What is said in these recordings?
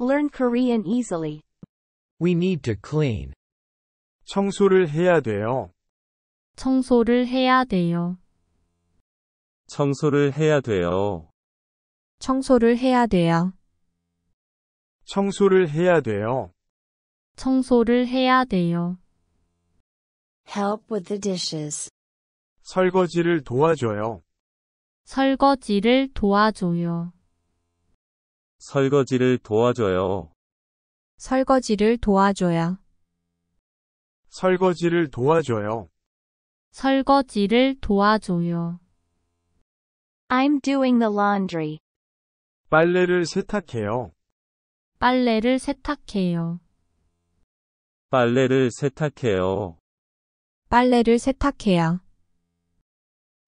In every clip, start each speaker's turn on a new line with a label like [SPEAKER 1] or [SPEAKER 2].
[SPEAKER 1] Learn Korean easily.
[SPEAKER 2] We need to clean. 청소를 해야 돼요.
[SPEAKER 1] 청소를 해야 돼요.
[SPEAKER 2] 청소를 해야 돼요.
[SPEAKER 1] 청소를 해야 돼요.
[SPEAKER 2] 청소를 해야 돼요.
[SPEAKER 1] 청소를 해야 돼요. Help with the dishes.
[SPEAKER 2] 설거지를 도와줘요.
[SPEAKER 1] 설거지를 도와줘요.
[SPEAKER 2] 설거지를 도와줘요.
[SPEAKER 1] 설거지를 도와줘요.
[SPEAKER 2] 설거지를 도와줘요.
[SPEAKER 1] 설거지를 도와줘요. I'm doing the laundry.
[SPEAKER 2] 빨래를 세탁해요.
[SPEAKER 1] 빨래를 세탁해요.
[SPEAKER 2] 빨래를 세탁해요.
[SPEAKER 1] 빨래를 세탁해요.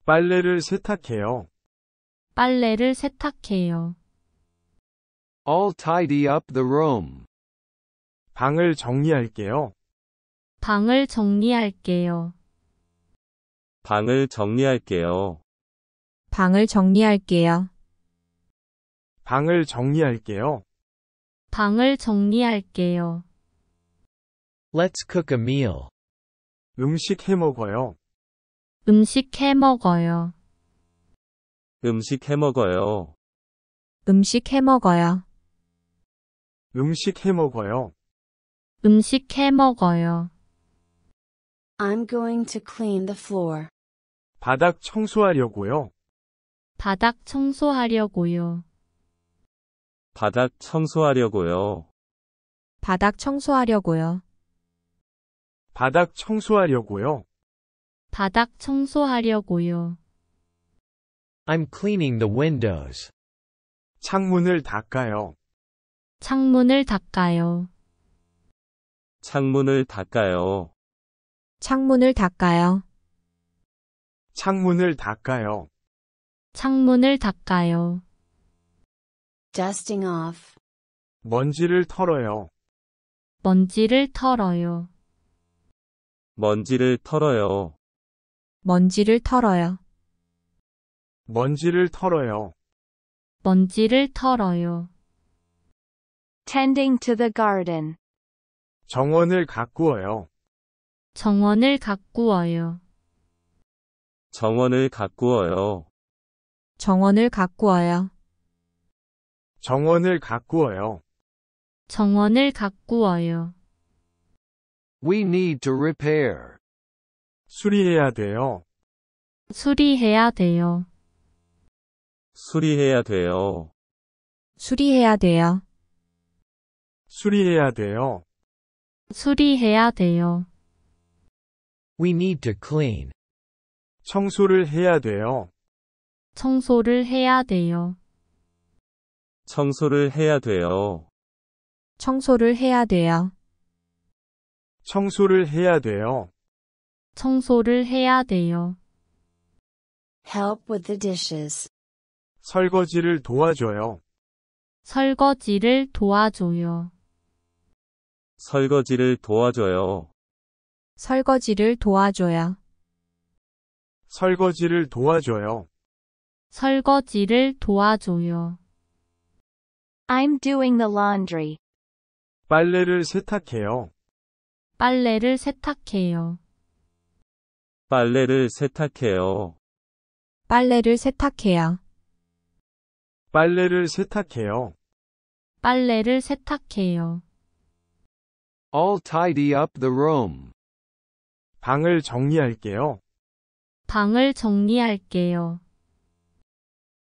[SPEAKER 2] 빨래를 세탁해요.
[SPEAKER 1] 빨래를 세탁해요.
[SPEAKER 3] I'll tidy up
[SPEAKER 2] the room. 방을 정리할게요.
[SPEAKER 1] 방을 정리할게요.
[SPEAKER 2] 방을 정리할게요.
[SPEAKER 1] 방을 정리할게요.
[SPEAKER 4] 방을 정리할게요.
[SPEAKER 1] 방을 정리할게요.
[SPEAKER 4] Let's cook a meal. 음식 해 먹어요.
[SPEAKER 1] 음식 해 먹어요.
[SPEAKER 2] 음식 해 먹어요.
[SPEAKER 1] 음식 해 먹어요.
[SPEAKER 2] 음식 해 먹어요.
[SPEAKER 5] 음식 해 먹어요. I'm going to clean the floor.
[SPEAKER 2] 바닥 청소하려고요.
[SPEAKER 1] 바닥 청소하려고요.
[SPEAKER 2] 바닥 청소하려고요.
[SPEAKER 1] 바닥 청소하려고요.
[SPEAKER 2] 바닥
[SPEAKER 4] 청소하려고요.
[SPEAKER 1] 바닥 청소하려고요.
[SPEAKER 4] I'm cleaning the windows. 창문을 닦아요.
[SPEAKER 1] 창문을 닦아요.
[SPEAKER 4] 창문을 닦아요.
[SPEAKER 1] 창문을 닦아요.
[SPEAKER 4] 창문을 닦아요.
[SPEAKER 1] 창문을 닦아요. dusting off,
[SPEAKER 2] 먼지를 털어요.
[SPEAKER 1] 먼지를 털어요.
[SPEAKER 2] 먼지를 털어요.
[SPEAKER 1] 먼지를 털어요.
[SPEAKER 2] 먼지를 털어요.
[SPEAKER 1] 먼지를 털어요. tending to the garden.
[SPEAKER 2] 정원을 가꾸어요.
[SPEAKER 1] 정원을 가꾸어요.
[SPEAKER 2] 정원을 가꾸어요.
[SPEAKER 1] 정원을 가꾸어요.
[SPEAKER 2] 정원을 가꾸어요.
[SPEAKER 1] 정원을 가꾸어요.
[SPEAKER 3] We need to repair.
[SPEAKER 2] 수리해야 돼요.
[SPEAKER 1] 수리해야 돼요.
[SPEAKER 2] 수리해야 돼요.
[SPEAKER 1] 수리해야 돼요.
[SPEAKER 2] 수리해야 돼요.
[SPEAKER 1] 수리해야 돼요.
[SPEAKER 2] We need to clean. 청소를 해야 돼요.
[SPEAKER 1] 청소를 해야 돼요.
[SPEAKER 2] 청소를 해야 돼요.
[SPEAKER 1] 청소를 해야 돼요.
[SPEAKER 2] 청소를 해야 돼요.
[SPEAKER 1] 청소를 해야 돼요. Help with the dishes.
[SPEAKER 2] 설거지를 도와줘요.
[SPEAKER 1] 설거지를 도와줘요.
[SPEAKER 2] 설거지를 도와줘요.
[SPEAKER 1] 설거지를 도와줘요.
[SPEAKER 2] 설거지를 도와줘요.
[SPEAKER 1] 설거지를 도와줘요. I'm doing the laundry.
[SPEAKER 2] 빨래를 세탁해요.
[SPEAKER 1] 빨래를 세탁해요.
[SPEAKER 2] 빨래를 세탁해요.
[SPEAKER 1] 빨래를 세탁해요.
[SPEAKER 2] 빨래를 세탁해요.
[SPEAKER 1] 빨래를 세탁해요.
[SPEAKER 3] I'll tidy up the room.
[SPEAKER 2] 방을 정리할게요.
[SPEAKER 1] 방을 정리할게요.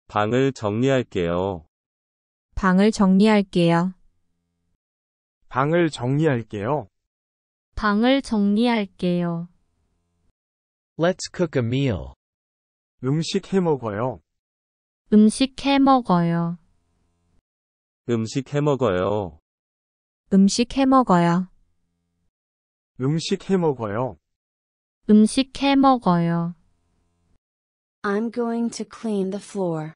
[SPEAKER 2] 방을 정리할게요.
[SPEAKER 1] 방을 정리할게요. 방을 정리할게요. 방을 정리할게요.
[SPEAKER 2] Let's cook a meal. 음식 해 먹어요.
[SPEAKER 1] 음식 해 먹어요.
[SPEAKER 2] 음식 해 먹어요.
[SPEAKER 1] 음식 해 먹어요.
[SPEAKER 2] 음식 해 먹어요.
[SPEAKER 1] 음식 해 먹어요.
[SPEAKER 5] I'm going to clean the floor.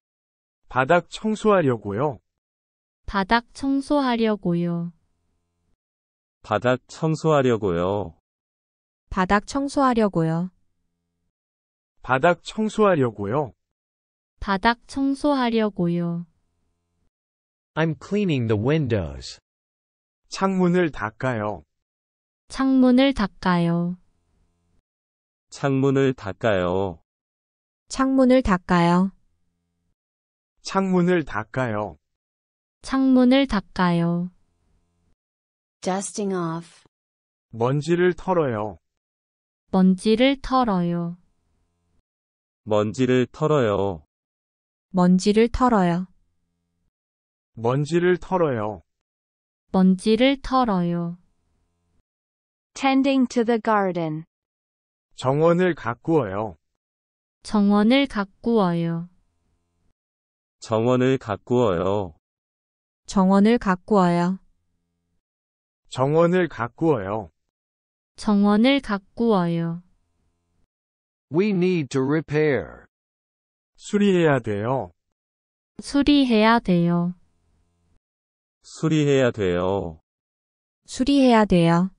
[SPEAKER 2] 바닥 청소하려고요.
[SPEAKER 1] 바닥 청소하려고요.
[SPEAKER 2] 바닥 청소하려고요.
[SPEAKER 1] 바닥 청소하려고요.
[SPEAKER 4] 바닥 청소하려고요.
[SPEAKER 1] 바닥 청소하려고요.
[SPEAKER 4] I'm cleaning the windows. 창문을 닦아요.
[SPEAKER 1] 창문을 닦아요.
[SPEAKER 2] 창문을 닦아요.
[SPEAKER 1] 창문을 닦아요.
[SPEAKER 2] 창문을 닦아요.
[SPEAKER 1] 창문을 닦아요. dusting off,
[SPEAKER 2] 먼지를 털어요.
[SPEAKER 1] 먼지를 털어요.
[SPEAKER 2] 먼지를 털어요.
[SPEAKER 1] 먼지를 털어요.
[SPEAKER 2] 먼지를 털어요.
[SPEAKER 1] 먼지를 털어요. tending to the garden.
[SPEAKER 2] 정원을 가꾸어요.
[SPEAKER 1] 정원을 가꾸어요.
[SPEAKER 2] 정원을 가꾸어요.
[SPEAKER 1] 정원을 가꾸어요.
[SPEAKER 2] 정원을 가꾸어요.
[SPEAKER 1] 정원을 가꾸어요.
[SPEAKER 3] We need to repair. 수리해야
[SPEAKER 2] 돼요.
[SPEAKER 1] 수리해야 돼요.
[SPEAKER 2] 수리해야
[SPEAKER 4] 돼요.
[SPEAKER 1] 수리해야 돼요.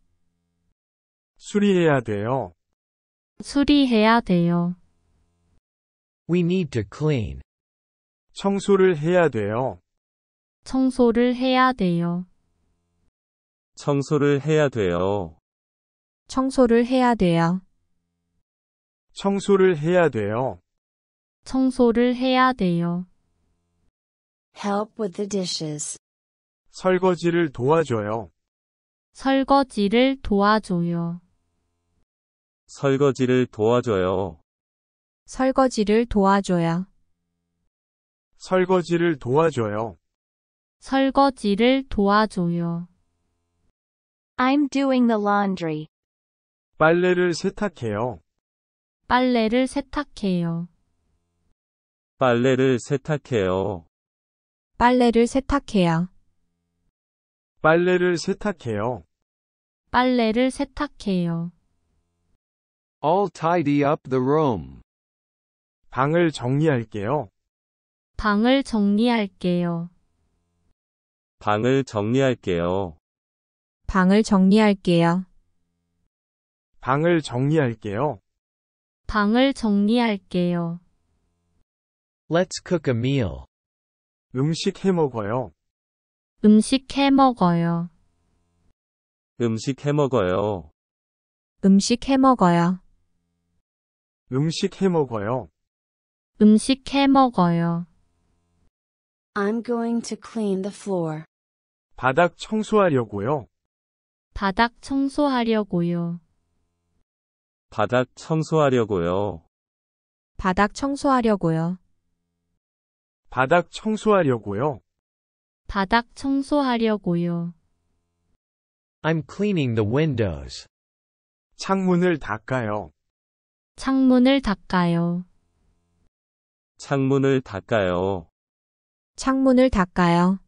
[SPEAKER 4] 수리해야 돼요.
[SPEAKER 1] 수리해야 돼요.
[SPEAKER 4] We need to clean.
[SPEAKER 2] 청소를 해야 돼요.
[SPEAKER 1] 청소를 해야 돼요.
[SPEAKER 2] 청소를 해야 돼요.
[SPEAKER 1] 청소를 해야 돼요.
[SPEAKER 2] 청소를 해야 돼요.
[SPEAKER 1] 청소를 해야 돼요. Help with the dishes.
[SPEAKER 2] 설거지를 도와줘요.
[SPEAKER 1] 설거지를 도와줘요.
[SPEAKER 2] 설거지를 도와줘요.
[SPEAKER 1] 설거지를 도와줘요.
[SPEAKER 2] 설거지를 도와줘요.
[SPEAKER 1] 설거지를 도와줘요. I'm doing the laundry.
[SPEAKER 2] 빨래를 세탁해요.
[SPEAKER 1] 빨래를 세탁해요.
[SPEAKER 2] 빨래를 세탁해요.
[SPEAKER 1] 빨래를 세탁해요.
[SPEAKER 2] 빨래를 세탁해요.
[SPEAKER 1] 빨래를 세탁해요.
[SPEAKER 3] I'll tidy up the room. 방을 정리할게요.
[SPEAKER 1] 방을 정리할게요.
[SPEAKER 2] 방을 정리할게요.
[SPEAKER 1] 방을 정리할게요.
[SPEAKER 2] 방을
[SPEAKER 4] 정리할게요.
[SPEAKER 1] 방을 정리할게요.
[SPEAKER 4] Let's cook a meal. 음식 해 먹어요.
[SPEAKER 1] 음식 해 먹어요.
[SPEAKER 2] 음식 해 먹어요.
[SPEAKER 1] 음식 해 먹어요.
[SPEAKER 2] 음식 해 먹어요.
[SPEAKER 1] 음식 해 먹어요.
[SPEAKER 5] I'm going to clean the floor. 바닥
[SPEAKER 2] 청소하려고요.
[SPEAKER 1] 바닥 청소하려고요.
[SPEAKER 2] 바닥 청소하려고요.
[SPEAKER 1] 바닥 청소하려고요.
[SPEAKER 4] 바닥 청소하려고요.
[SPEAKER 1] 바닥 청소하려고요.
[SPEAKER 4] I'm cleaning the windows. 창문을 닦아요.
[SPEAKER 1] 창문을 닦아요.
[SPEAKER 4] 창문을
[SPEAKER 2] 닦아요.
[SPEAKER 1] 창문을 닦아요.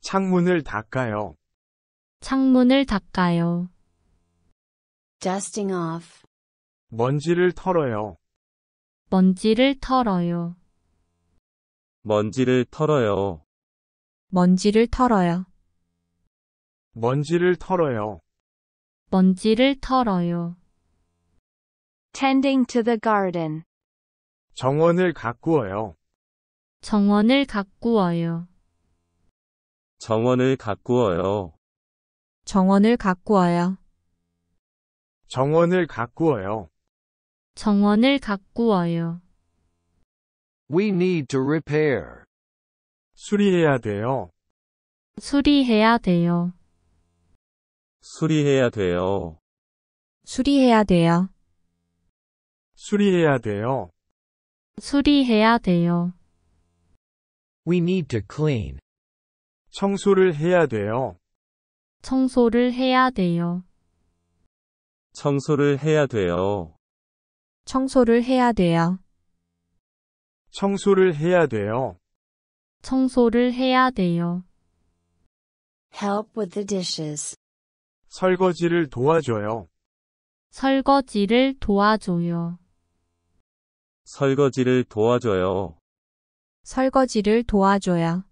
[SPEAKER 2] 창문을 닦아요.
[SPEAKER 1] 창문을 닦아요. dusting off.
[SPEAKER 2] 먼지를 털어요.
[SPEAKER 1] 먼지를 털어요.
[SPEAKER 2] 먼지를 털어요.
[SPEAKER 1] 먼지를 털어요.
[SPEAKER 2] 먼지를 털어요.
[SPEAKER 1] 먼지를 털어요. tending to the garden.
[SPEAKER 2] 정원을 가꾸어요.
[SPEAKER 1] 정원을 가꾸어요.
[SPEAKER 2] 정원을 가꾸어요.
[SPEAKER 1] 정원을 가꾸어요.
[SPEAKER 2] 정원을 가꾸어요.
[SPEAKER 1] 정원을 가꾸어요.
[SPEAKER 3] We need to repair. 수리해야 돼요.
[SPEAKER 1] 수리해야 돼요.
[SPEAKER 2] 수리해야 돼요.
[SPEAKER 1] 수리해야 돼요.
[SPEAKER 2] 수리해야 돼요.
[SPEAKER 1] 수리해야 돼요.
[SPEAKER 2] We need to clean. 청소를 해야 돼요.
[SPEAKER 1] 청소를 해야 돼요.
[SPEAKER 2] 청소를 해야 돼요.
[SPEAKER 1] 청소를 해야 돼요.
[SPEAKER 2] 청소를 해야 돼요.
[SPEAKER 1] 청소를 해야 돼요. Help with the dishes.
[SPEAKER 2] 설거지를 도와줘요.
[SPEAKER 1] 설거지를 도와줘요.
[SPEAKER 2] 설거지를 도와줘요.
[SPEAKER 1] 설거지를 도와줘요.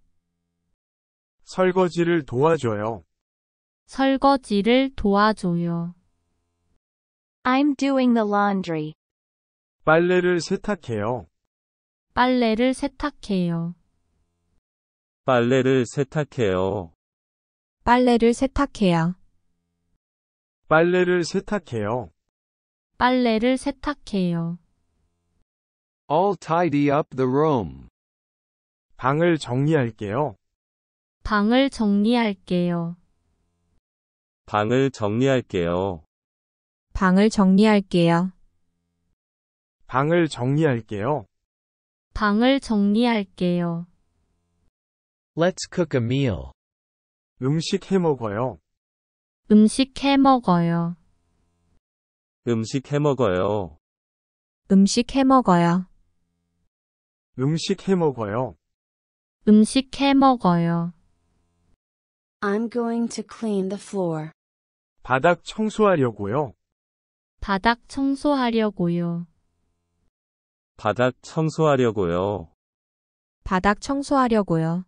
[SPEAKER 2] 설거지를 도와줘요.
[SPEAKER 1] 설거지를 도와줘요. I'm doing the laundry.
[SPEAKER 2] 빨래를 세탁해요.
[SPEAKER 1] 빨래를 세탁해요.
[SPEAKER 2] 빨래를 세탁해요.
[SPEAKER 1] 빨래를 세탁해요.
[SPEAKER 2] 빨래를 세탁해요.
[SPEAKER 1] 빨래를 세탁해요.
[SPEAKER 3] I'll tidy up the
[SPEAKER 2] room. 방을 정리할게요.
[SPEAKER 1] 방을 정리할게요.
[SPEAKER 2] 방을 정리할게요.
[SPEAKER 1] 방을 정리할게요.
[SPEAKER 4] 방을 정리할게요.
[SPEAKER 1] 방을 정리할게요.
[SPEAKER 4] Let's cook a meal. 음식 해 먹어요.
[SPEAKER 1] 음식 해 먹어요.
[SPEAKER 2] 음식 해 먹어요.
[SPEAKER 1] 음식 해 먹어요.
[SPEAKER 2] 음식 해 먹어요.
[SPEAKER 5] 음식 해 먹어요. I'm going to clean the floor.
[SPEAKER 2] 바닥 청소하려고요.
[SPEAKER 1] 바닥 청소하려고요.
[SPEAKER 2] 바닥 청소하려고요.
[SPEAKER 1] 바닥 청소하려고요.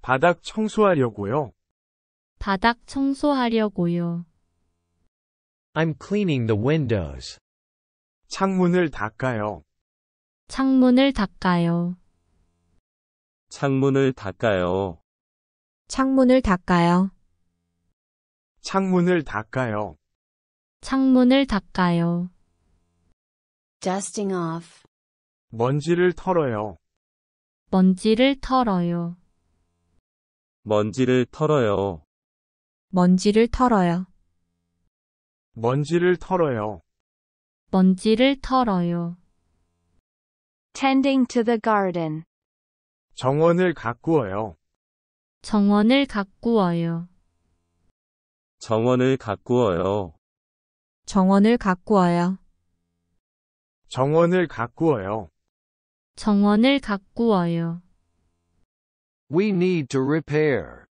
[SPEAKER 2] 바닥
[SPEAKER 4] 청소하려고요.
[SPEAKER 1] 바닥 청소하려고요.
[SPEAKER 4] I'm cleaning the windows. 창문을 닦아요.
[SPEAKER 1] 창문을 닦아요.
[SPEAKER 4] 창문을 닦아요.
[SPEAKER 1] 창문을 닦아요.
[SPEAKER 2] 창문을 닦아요.
[SPEAKER 1] 창문을 닦아요. dusting off,
[SPEAKER 2] 먼지를 털어요.
[SPEAKER 1] 먼지를 털어요.
[SPEAKER 2] 먼지를 털어요.
[SPEAKER 1] 먼지를 털어요.
[SPEAKER 2] 먼지를 털어요.
[SPEAKER 1] 먼지를 털어요. tending to the garden.
[SPEAKER 2] 정원을 가꾸어요.
[SPEAKER 1] 정원을 가꾸어요.
[SPEAKER 2] 정원을 가꾸어요.
[SPEAKER 1] 정원을 가꾸어요.
[SPEAKER 2] 정원을 가꾸어요.
[SPEAKER 1] 정원을 가꾸어요.
[SPEAKER 3] We need to repair.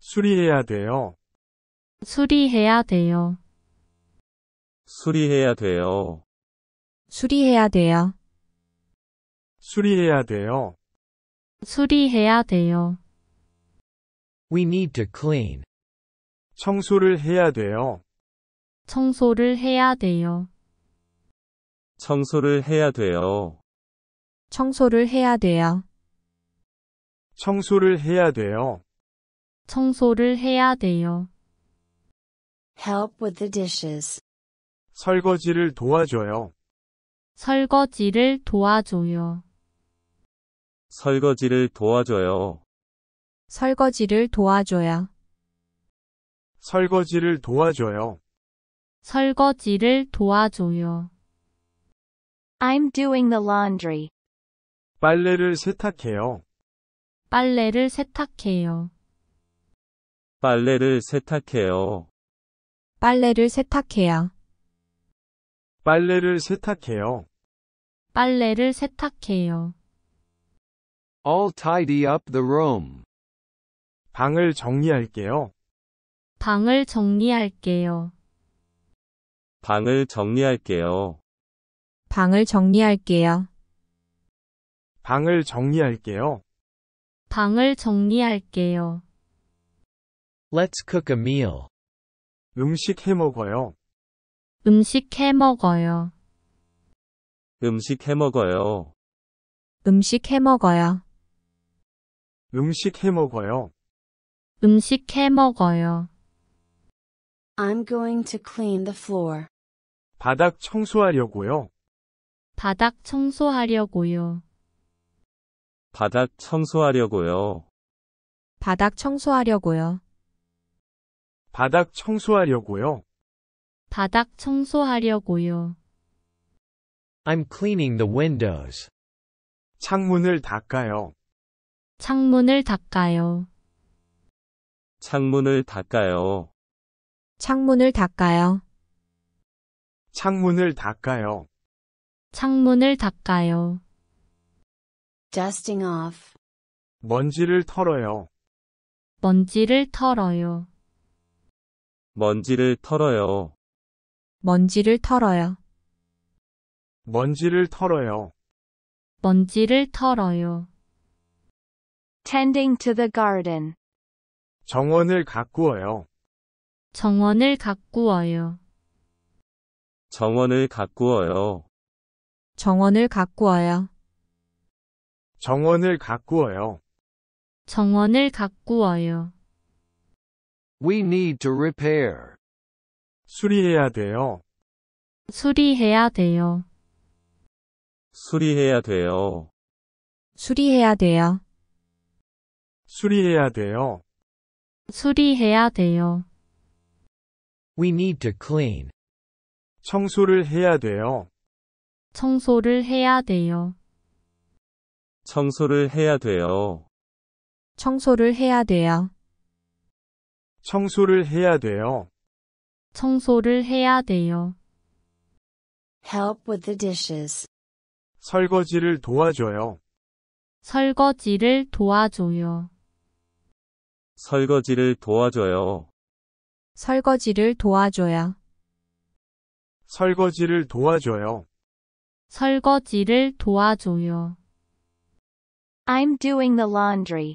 [SPEAKER 2] 수리해야 돼요.
[SPEAKER 1] 수리해야 돼요.
[SPEAKER 2] 수리해야 돼요.
[SPEAKER 1] 수리해야 돼요.
[SPEAKER 2] 수리해야 돼요.
[SPEAKER 1] 수리해야 돼요.
[SPEAKER 2] We need to clean. 청소를 해야 돼요.
[SPEAKER 1] 청소를 해야 돼요.
[SPEAKER 2] 청소를 해야 돼요.
[SPEAKER 1] 청소를 해야 돼요.
[SPEAKER 2] 청소를 해야 돼요.
[SPEAKER 1] 청소를 해야 돼요. Help with the dishes.
[SPEAKER 2] 설거지를 도와줘요.
[SPEAKER 1] 설거지를 도와줘요.
[SPEAKER 2] 설거지를 도와줘요.
[SPEAKER 1] 설거지를 도와줘요.
[SPEAKER 2] 설거지를 도와줘요.
[SPEAKER 1] 설거지를 도와줘요. I'm doing the laundry.
[SPEAKER 2] 빨래를 세탁해요.
[SPEAKER 1] 빨래를 세탁해요.
[SPEAKER 2] 빨래를 세탁해요.
[SPEAKER 1] 빨래를 세탁해요.
[SPEAKER 2] 빨래를 세탁해요.
[SPEAKER 1] 빨래를 세탁해요.
[SPEAKER 3] I'll tidy up the room.
[SPEAKER 2] 방을 정리할게요.
[SPEAKER 1] 방을 정리할게요.
[SPEAKER 2] 방을 정리할게요.
[SPEAKER 1] 방을 정리할게요.
[SPEAKER 2] 방을 정리할게요.
[SPEAKER 1] 방을 정리할게요.
[SPEAKER 2] Let's cook a meal. 음식 해 먹어요.
[SPEAKER 1] 음식 해 먹어요.
[SPEAKER 2] 음식 해 먹어요.
[SPEAKER 1] 음식 해 먹어요.
[SPEAKER 2] 음식 해 먹어요.
[SPEAKER 1] 음식 해 먹어요.
[SPEAKER 5] I'm going to clean the floor.
[SPEAKER 2] 바닥 청소하려고요.
[SPEAKER 1] 바닥 청소하려고요.
[SPEAKER 2] 바닥 청소하려고요.
[SPEAKER 1] 바닥 청소하려고요.
[SPEAKER 4] 바닥 청소하려고요.
[SPEAKER 1] 바닥 청소하려고요.
[SPEAKER 4] I'm cleaning the windows. 창문을 닦아요.
[SPEAKER 1] 창문을 닦아요.
[SPEAKER 2] 창문을 닦아요.
[SPEAKER 1] 창문을 닦아요.
[SPEAKER 2] 창문을 닦아요.
[SPEAKER 1] 창문을 닦아요. dusting off,
[SPEAKER 2] 먼지를 털어요.
[SPEAKER 1] 먼지를 털어요.
[SPEAKER 2] 먼지를 털어요.
[SPEAKER 1] 먼지를 털어요.
[SPEAKER 2] 먼지를 털어요.
[SPEAKER 1] 먼지를 털어요. tending to the garden.
[SPEAKER 2] 정원을 가꾸어요.
[SPEAKER 1] 정원을 가꾸어요.
[SPEAKER 2] 정원을 가꾸어요.
[SPEAKER 1] 정원을 가꾸어요.
[SPEAKER 2] 정원을 가꾸어요.
[SPEAKER 1] 정원을 가꾸어요.
[SPEAKER 3] We need to repair. 수리해야
[SPEAKER 2] 돼요.
[SPEAKER 1] 수리해야 돼요.
[SPEAKER 2] 수리해야 돼요.
[SPEAKER 1] 수리해야 돼요.
[SPEAKER 2] 수리해야 돼요.
[SPEAKER 1] 수리해야 돼요.
[SPEAKER 2] We need to clean. 청소를 해야 돼요.
[SPEAKER 1] 청소를 해야 돼요.
[SPEAKER 2] 청소를 해야 돼요.
[SPEAKER 1] 청소를 해야 돼요.
[SPEAKER 2] 청소를 해야 돼요.
[SPEAKER 1] 청소를 해야 돼요. Help with the dishes.
[SPEAKER 2] 설거지를 도와줘요.
[SPEAKER 1] 설거지를 도와줘요.
[SPEAKER 2] 설거지를 도와줘요.
[SPEAKER 1] 설거지를 도와줘요.
[SPEAKER 2] 설거지를 도와줘요.
[SPEAKER 1] 설거지를 도와줘요. I'm doing the laundry.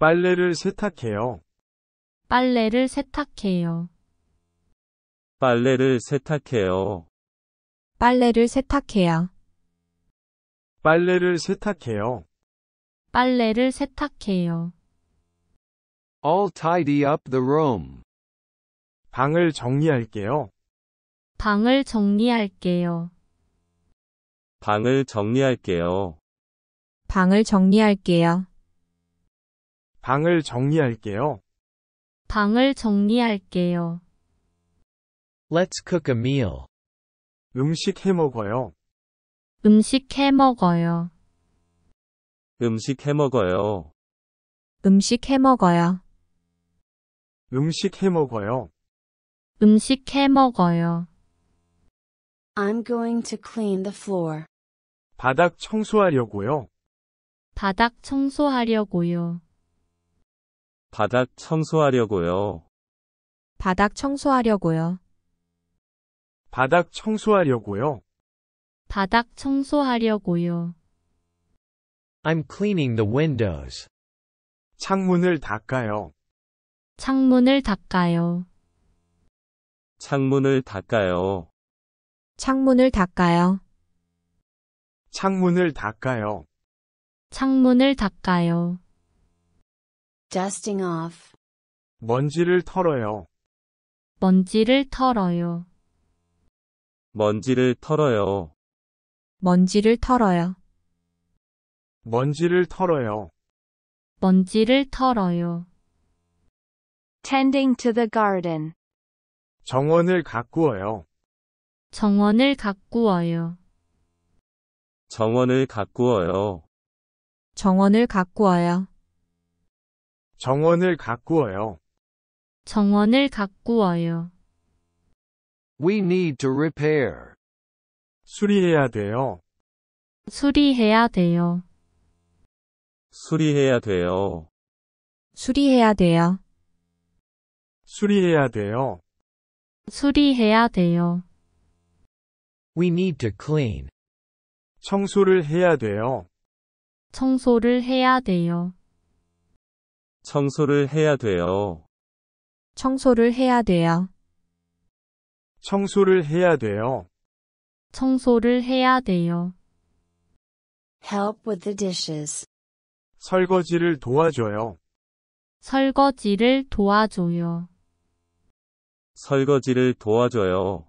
[SPEAKER 2] 빨래를 세탁해요.
[SPEAKER 1] 빨래를 세탁해요.
[SPEAKER 2] 빨래를 세탁해요.
[SPEAKER 1] 빨래를 세탁해요.
[SPEAKER 2] 빨래를 세탁해요.
[SPEAKER 1] 빨래를 세탁해요.
[SPEAKER 3] I'll tidy up the room. 방을 정리할게요.
[SPEAKER 1] 방을 정리할게요.
[SPEAKER 2] 방을 정리할게요.
[SPEAKER 1] 방을 정리할게요.
[SPEAKER 2] 방을 정리할게요.
[SPEAKER 1] 방을 정리할게요.
[SPEAKER 2] Let's cook a meal. 음식 해 먹어요.
[SPEAKER 1] 음식 해 먹어요.
[SPEAKER 2] 음식 해 먹어요.
[SPEAKER 1] 음식 해 먹어요.
[SPEAKER 2] 음식 해 먹어요.
[SPEAKER 1] 음식 해 먹어요.
[SPEAKER 5] I'm going to clean the floor. 바닥
[SPEAKER 2] 청소하려고요.
[SPEAKER 1] 바닥 청소하려고요.
[SPEAKER 2] 바닥 청소하려고요.
[SPEAKER 1] 바닥 청소하려고요.
[SPEAKER 4] 바닥 청소하려고요.
[SPEAKER 1] 바닥 청소하려고요.
[SPEAKER 4] I'm cleaning the windows. 창문을 닦아요.
[SPEAKER 1] 창문을 닦아요.
[SPEAKER 4] 창문을 닦아요.
[SPEAKER 1] 창문을 닦아요.
[SPEAKER 4] 창문을 닦아요.
[SPEAKER 1] 창문을 닦아요. dusting off.
[SPEAKER 2] 먼지를 털어요.
[SPEAKER 1] 먼지를 털어요.
[SPEAKER 2] 먼지를 털어요.
[SPEAKER 1] 먼지를 털어요.
[SPEAKER 2] 먼지를 털어요.
[SPEAKER 1] 먼지를 털어요. tending to the garden.
[SPEAKER 2] 정원을 가꾸어요.
[SPEAKER 1] 정원을 가꾸어요.
[SPEAKER 2] 정원을 가꾸어요.
[SPEAKER 1] 정원을 가꾸어요.
[SPEAKER 2] 정원을 가꾸어요.
[SPEAKER 1] 정원을 가꾸어요.
[SPEAKER 3] We need to repair. 수리해야 돼요.
[SPEAKER 1] 수리해야 돼요.
[SPEAKER 2] 수리해야 돼요.
[SPEAKER 1] 수리해야 돼요.
[SPEAKER 2] 수리해야 돼요.
[SPEAKER 1] 수리해야 돼요.
[SPEAKER 2] We need to clean. 청소를 해야 돼요.
[SPEAKER 1] 청소를 해야 돼요.
[SPEAKER 2] 청소를 해야 돼요.
[SPEAKER 1] 청소를 해야 돼요.
[SPEAKER 2] 청소를 해야 돼요.
[SPEAKER 1] 청소를 해야 돼요. Help with the dishes.
[SPEAKER 2] 설거지를 도와줘요.
[SPEAKER 1] 설거지를 도와줘요.
[SPEAKER 2] 설거지를 도와줘요.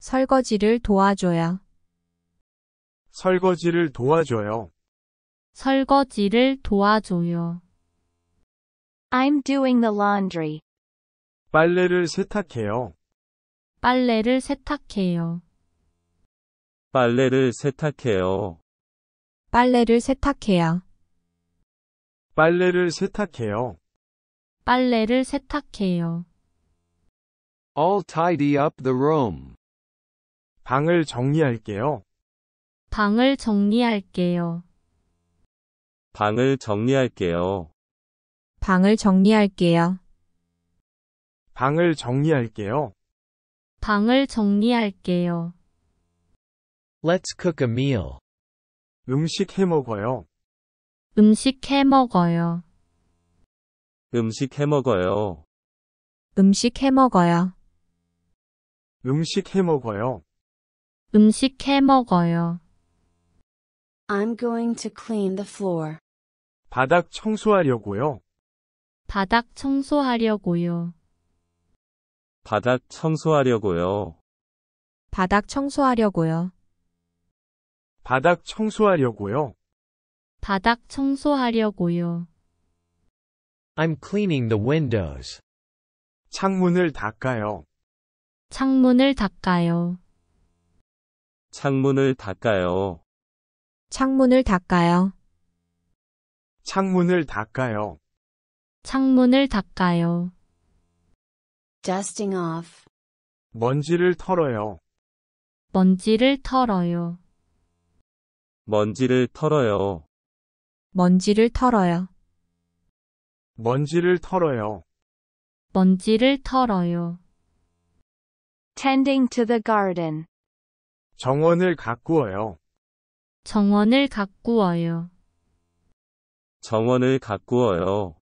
[SPEAKER 1] 설거지를 도와줘요.
[SPEAKER 2] 설거지를 도와줘요.
[SPEAKER 1] 설거지를 도와줘요. I'm doing the laundry.
[SPEAKER 2] 빨래를 세탁해요.
[SPEAKER 1] 빨래를 세탁해요.
[SPEAKER 2] 빨래를 세탁해요.
[SPEAKER 1] 빨래를 세탁해요.
[SPEAKER 2] 빨래를 세탁해요.
[SPEAKER 1] 빨래를 세탁해요.
[SPEAKER 3] I'll tidy up the
[SPEAKER 2] room. 방을 정리할게요.
[SPEAKER 1] 방을 정리할게요.
[SPEAKER 2] 방을 정리할게요.
[SPEAKER 1] 방을 정리할게요.
[SPEAKER 4] 방을 정리할게요.
[SPEAKER 1] 방을 정리할게요.
[SPEAKER 4] Let's cook a meal. 음식 해 먹어요.
[SPEAKER 1] 음식 해 먹어요.
[SPEAKER 2] 음식 해 먹어요.
[SPEAKER 1] 음식 해 먹어요.
[SPEAKER 2] 음식 해 먹어요.
[SPEAKER 5] 음식 해 먹어요. I'm going to clean the floor.
[SPEAKER 2] 바닥 청소하려고요.
[SPEAKER 1] 바닥 청소하려고요.
[SPEAKER 2] 바닥 청소하려고요.
[SPEAKER 1] 바닥 청소하려고요.
[SPEAKER 2] 바닥 청소하려고요.
[SPEAKER 1] 바닥 청소하려고요.
[SPEAKER 4] I'm cleaning the windows. 창문을 닦아요.
[SPEAKER 1] 창문을 닦아요.
[SPEAKER 4] 창문을 닦아요.
[SPEAKER 1] 창문을 닦아요.
[SPEAKER 2] 창문을 닦아요.
[SPEAKER 1] 창문을 닦아요. dusting off,
[SPEAKER 2] 먼지를 털어요.
[SPEAKER 1] 먼지를 털어요.
[SPEAKER 2] 먼지를 털어요.
[SPEAKER 1] 먼지를 털어요.
[SPEAKER 2] 먼지를 털어요.
[SPEAKER 1] 먼지를 털어요. tending to the garden.
[SPEAKER 2] 정원을 가꾸어요.
[SPEAKER 1] 정원을 가꾸어요.
[SPEAKER 2] 정원을 가꾸어요.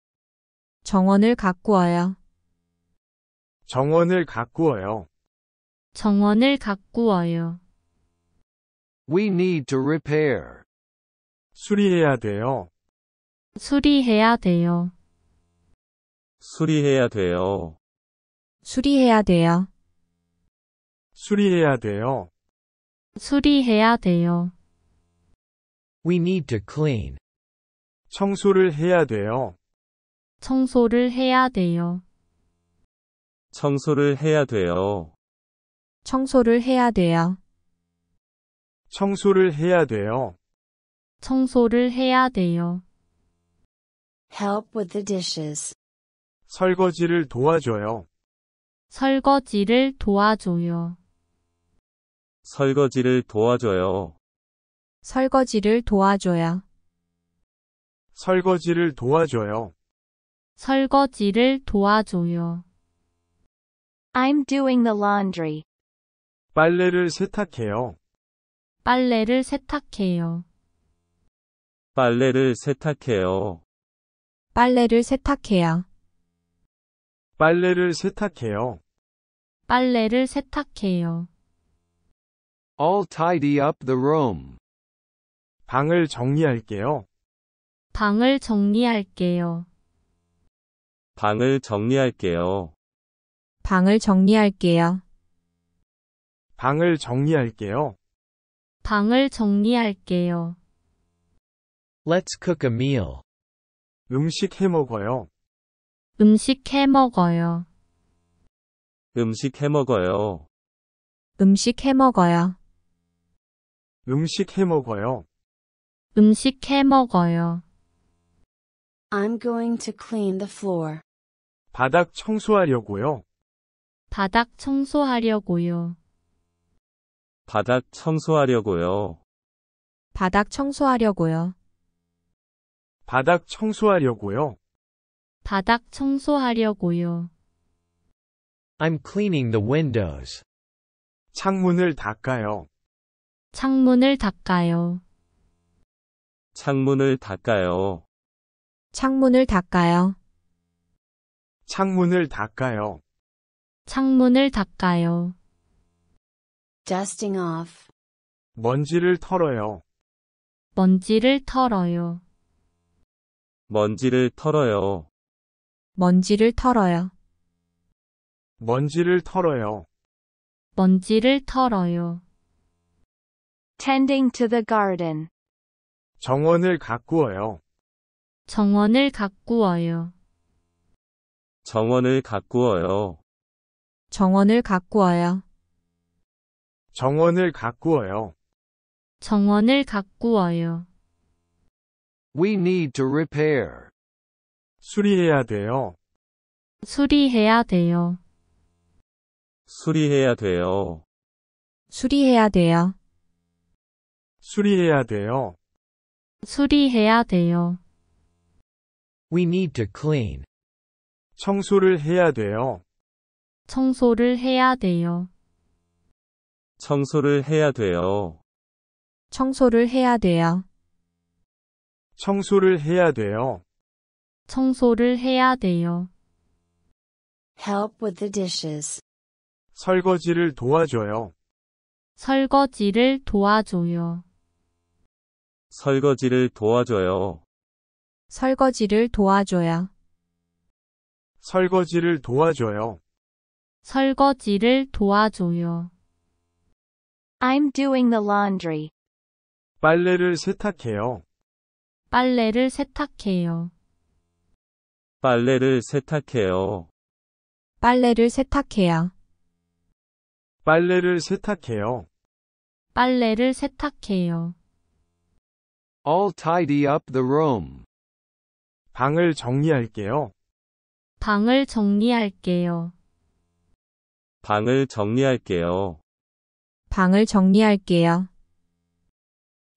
[SPEAKER 1] 정원을 가꾸어요.
[SPEAKER 2] 정원을 가꾸어요.
[SPEAKER 1] 정원을 가꾸어요.
[SPEAKER 3] We need to repair.
[SPEAKER 2] 수리해야 돼요.
[SPEAKER 1] 수리해야 돼요.
[SPEAKER 2] 수리해야 돼요.
[SPEAKER 1] 수리해야 돼요.
[SPEAKER 2] 수리해야 돼요.
[SPEAKER 1] 수리해야 돼요.
[SPEAKER 2] We need to clean. 청소를 해야 돼요.
[SPEAKER 1] 청소를 해야 돼요.
[SPEAKER 2] 청소를 해야 돼요.
[SPEAKER 1] 청소를 해야 돼요.
[SPEAKER 2] 청소를 해야 돼요.
[SPEAKER 1] 청소를 해야 돼요. Help with the dishes.
[SPEAKER 2] 설거지를 도와줘요.
[SPEAKER 1] 설거지를 도와줘요.
[SPEAKER 2] 설거지를 도와줘요.
[SPEAKER 1] 설거지를 도와줘요.
[SPEAKER 2] 설거지를 도와줘요.
[SPEAKER 1] 설거지를 도와줘요. I'm doing the laundry.
[SPEAKER 2] 빨래를 세탁해요.
[SPEAKER 1] 빨래를 세탁해요.
[SPEAKER 2] 빨래를 세탁해요.
[SPEAKER 1] 빨래를 세탁해요.
[SPEAKER 2] 빨래를 세탁해요.
[SPEAKER 1] 빨래를 세탁해요.
[SPEAKER 3] I'll tidy up the room. 방을
[SPEAKER 2] 정리할게요.
[SPEAKER 1] 방을 정리할게요.
[SPEAKER 2] 방을 정리할게요.
[SPEAKER 1] 방을 정리할게요.
[SPEAKER 2] 방을 정리할게요.
[SPEAKER 1] 방을 정리할게요.
[SPEAKER 2] Let's cook a meal. 음식 해 먹어요.
[SPEAKER 1] 음식 해 먹어요.
[SPEAKER 2] 음식 해 먹어요.
[SPEAKER 1] 음식 해 먹어요.
[SPEAKER 2] 음식 해 먹어요.
[SPEAKER 1] 음식 해 먹어요.
[SPEAKER 5] I'm going to clean the floor.
[SPEAKER 2] 바닥 청소하려고요.
[SPEAKER 1] 바닥 청소하려고요.
[SPEAKER 2] 바닥 청소하려고요.
[SPEAKER 1] 바닥 청소하려고요.
[SPEAKER 4] 바닥 청소하려고요.
[SPEAKER 1] 바닥 청소하려고요.
[SPEAKER 4] I'm cleaning the windows. 창문을 닦아요.
[SPEAKER 1] 창문을 닦아요.
[SPEAKER 2] 창문을 닦아요.
[SPEAKER 1] 창문을 닦아요.
[SPEAKER 2] 창문을 닦아요.
[SPEAKER 1] 창문을 닦아요. dusting off
[SPEAKER 2] 먼지를 털어요.
[SPEAKER 1] 먼지를 털어요.
[SPEAKER 2] 먼지를 털어요.
[SPEAKER 1] 먼지를 털어요.
[SPEAKER 2] 먼지를 털어요.
[SPEAKER 1] 먼지를 털어요. tending to the garden.
[SPEAKER 2] 정원을 가꾸어요.
[SPEAKER 1] 정원을 가꾸어요.
[SPEAKER 2] 정원을 가꾸어요.
[SPEAKER 1] 정원을 가꾸어요.
[SPEAKER 2] 정원을 가꾸어요.
[SPEAKER 1] 정원을 가꾸어요.
[SPEAKER 3] We need to repair. 수리해야 돼요.
[SPEAKER 1] 수리해야 돼요.
[SPEAKER 2] 수리해야 돼요.
[SPEAKER 1] 수리해야 돼요.
[SPEAKER 2] 수리해야 돼요.
[SPEAKER 1] 수리해야 돼요.
[SPEAKER 2] We need to clean. 청소를 해야 돼요.
[SPEAKER 1] 청소를 해야 돼요.
[SPEAKER 2] 청소를 해야 돼요.
[SPEAKER 1] 청소를 해야 돼요.
[SPEAKER 2] 청소를 해야 돼요.
[SPEAKER 1] 청소를 해야 돼요. Help with the dishes.
[SPEAKER 2] 설거지를 도와줘요.
[SPEAKER 1] 설거지를 도와줘요.
[SPEAKER 2] 설거지를 도와줘요.
[SPEAKER 1] 설거지를 도와줘요.
[SPEAKER 2] 설거지를 도와줘요.
[SPEAKER 1] 설거지를 도와줘요. I'm doing the laundry.
[SPEAKER 2] 빨래를 세탁해요.
[SPEAKER 1] 빨래를 세탁해요.
[SPEAKER 2] 빨래를 세탁해요.
[SPEAKER 1] 빨래를 세탁해요.
[SPEAKER 2] 빨래를 세탁해요.
[SPEAKER 1] 빨래를 세탁해요.
[SPEAKER 3] I'll tidy up the room. 방을 정리할게요.
[SPEAKER 1] 방을 정리할게요.
[SPEAKER 2] 방을 정리할게요.
[SPEAKER 1] 방을 정리할게요.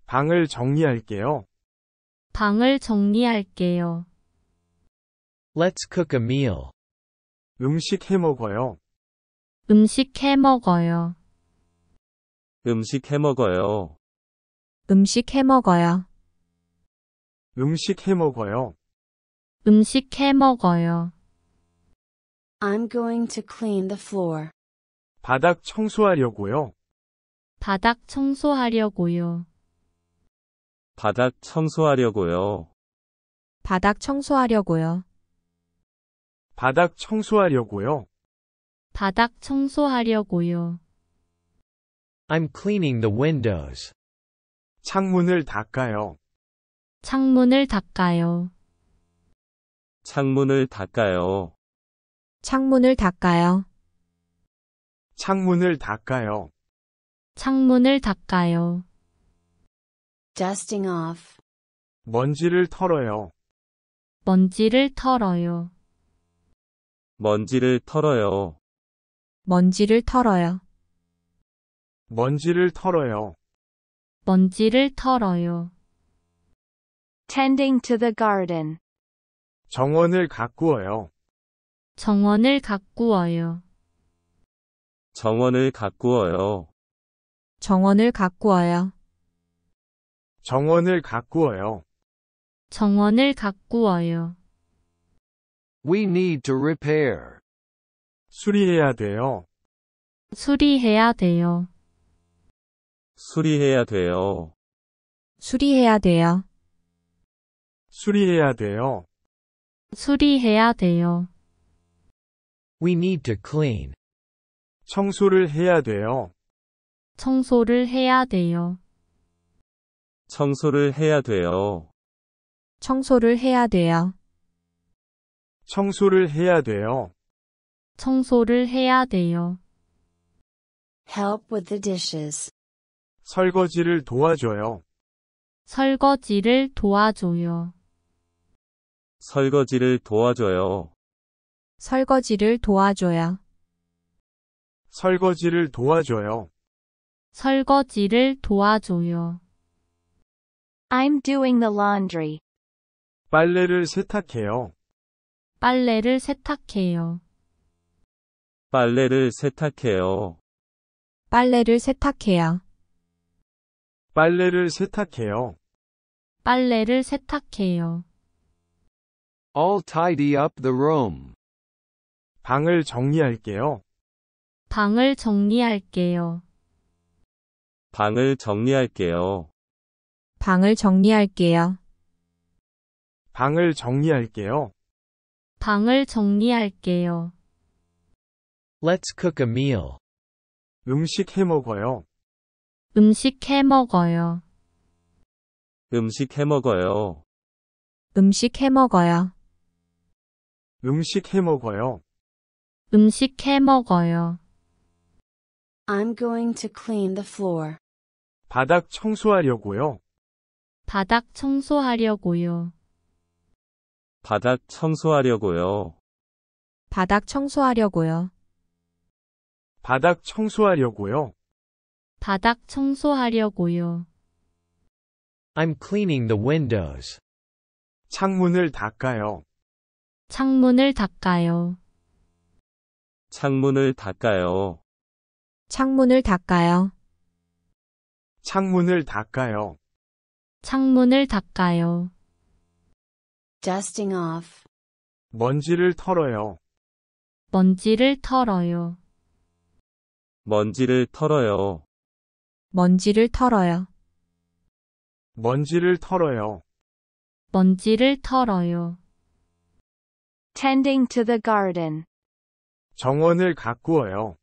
[SPEAKER 2] 방을 정리할게요.
[SPEAKER 1] 방을 정리할게요.
[SPEAKER 4] Let's cook a meal. 음식 해 먹어요.
[SPEAKER 1] 음식 해 먹어요.
[SPEAKER 2] 음식 해 먹어요.
[SPEAKER 1] 음식 해 먹어요.
[SPEAKER 2] 음식 해 먹어요.
[SPEAKER 1] 음식 해 먹어요. I'm
[SPEAKER 5] going to clean the floor. 바닥
[SPEAKER 2] 청소하려고요.
[SPEAKER 1] 바닥 청소하려고요.
[SPEAKER 2] 바닥 청소하려고요.
[SPEAKER 1] 바닥 청소하려고요.
[SPEAKER 4] 바닥 청소하려고요.
[SPEAKER 1] 바닥 청소하려고요.
[SPEAKER 4] I'm cleaning the windows. 창문을 닦아요.
[SPEAKER 1] 창문을 닦아요.
[SPEAKER 4] 창문을
[SPEAKER 2] 닦아요.
[SPEAKER 1] 창문을 닦아요.
[SPEAKER 2] 창문을 닦아요.
[SPEAKER 1] 창문을 닦아요. dusting off,
[SPEAKER 2] 먼지를 털어요.
[SPEAKER 1] 먼지를 털어요.
[SPEAKER 2] 먼지를 털어요.
[SPEAKER 1] 먼지를 털어요.
[SPEAKER 2] 먼지를 털어요.
[SPEAKER 1] 먼지를 털어요. tending to the garden.
[SPEAKER 2] 정원을 가꾸어요.
[SPEAKER 1] 정원을 가꾸어요.
[SPEAKER 2] 정원을 가꾸어요.
[SPEAKER 1] 정원을 가꾸어요.
[SPEAKER 2] 정원을 가꾸어요.
[SPEAKER 1] 정원을 가꾸어요.
[SPEAKER 2] We
[SPEAKER 3] need to repair. 수리해야 돼요.
[SPEAKER 1] 수리해야 돼요.
[SPEAKER 2] 수리해야 돼요.
[SPEAKER 1] 수리해야 돼요.
[SPEAKER 2] 수리해야 돼요.
[SPEAKER 1] 수리해야 돼요.
[SPEAKER 2] We need to clean. 청소를 해야 돼요.
[SPEAKER 1] 청소를 해야 돼요.
[SPEAKER 2] 청소를 해야 돼요.
[SPEAKER 1] 청소를 해야 돼요.
[SPEAKER 2] 청소를 해야 돼요.
[SPEAKER 1] 청소를 해야 돼요. Help with the dishes.
[SPEAKER 2] 설거지를 도와줘요.
[SPEAKER 1] 설거지를 도와줘요.
[SPEAKER 2] 설거지를 도와줘요.
[SPEAKER 1] 설거지를 도와줘요.
[SPEAKER 2] 설거지를 도와줘요.
[SPEAKER 1] 설거지를 도와줘요. I'm doing the laundry.
[SPEAKER 2] 빨래를 세탁해요.
[SPEAKER 1] 빨래를 세탁해요.
[SPEAKER 2] 빨래를 세탁해요.
[SPEAKER 1] 빨래를 세탁해요.
[SPEAKER 2] 빨래를 세탁해요.
[SPEAKER 1] 빨래를 세탁해요.
[SPEAKER 3] I'll tidy up the room.
[SPEAKER 2] 방을 정리할게요.
[SPEAKER 1] 방을 정리할게요.
[SPEAKER 2] 방을 정리할게요.
[SPEAKER 1] 방을 정리할게요.
[SPEAKER 4] 방을 정리할게요.
[SPEAKER 1] 방을 정리할게요.
[SPEAKER 4] Let's cook a meal. 음식 해 먹어요.
[SPEAKER 1] 음식 해 먹어요.
[SPEAKER 2] 음식 해 먹어요.
[SPEAKER 1] 음식 해 먹어요.
[SPEAKER 2] 음식 해 먹어요.
[SPEAKER 5] 음식 해 먹어요. I'm going to clean the floor.
[SPEAKER 2] 바닥 청소하려고요.
[SPEAKER 1] 바닥 청소하려고요.
[SPEAKER 2] 바닥 청소하려고요.
[SPEAKER 1] 바닥 청소하려고요.
[SPEAKER 4] 바닥 청소하려고요.
[SPEAKER 1] 바닥 청소하려고요.
[SPEAKER 4] I'm cleaning the windows. 창문을 닦아요.
[SPEAKER 1] 창문을 닦아요.
[SPEAKER 4] 창문을 닦아요.
[SPEAKER 1] 창문을 닦아요.
[SPEAKER 2] 창문을 닦아요.
[SPEAKER 1] 창문을 닦아요. dusting off,
[SPEAKER 2] 먼지를 털어요.
[SPEAKER 1] 먼지를 털어요.
[SPEAKER 2] 먼지를 털어요.
[SPEAKER 1] 먼지를 털어요.
[SPEAKER 2] 먼지를 털어요.
[SPEAKER 1] 먼지를 털어요. tending to the garden.
[SPEAKER 2] 정원을 가꾸어요.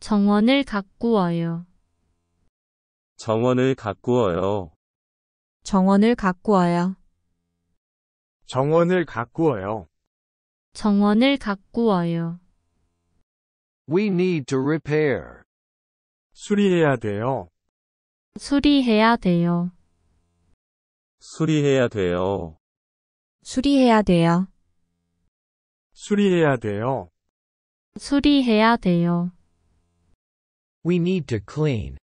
[SPEAKER 1] 정원을 가꾸어요.
[SPEAKER 2] 정원을 가꾸어요.
[SPEAKER 1] 정원을 가꾸어요.
[SPEAKER 2] 정원을 가꾸어요.
[SPEAKER 1] 정원을 가꾸어요.
[SPEAKER 3] We need to repair.
[SPEAKER 2] 수리해야 돼요.
[SPEAKER 1] 수리해야 돼요.
[SPEAKER 2] 수리해야 돼요.
[SPEAKER 1] 수리해야 돼요.
[SPEAKER 2] 수리해야 돼요.
[SPEAKER 1] 수리해야 돼요.
[SPEAKER 2] We need to clean.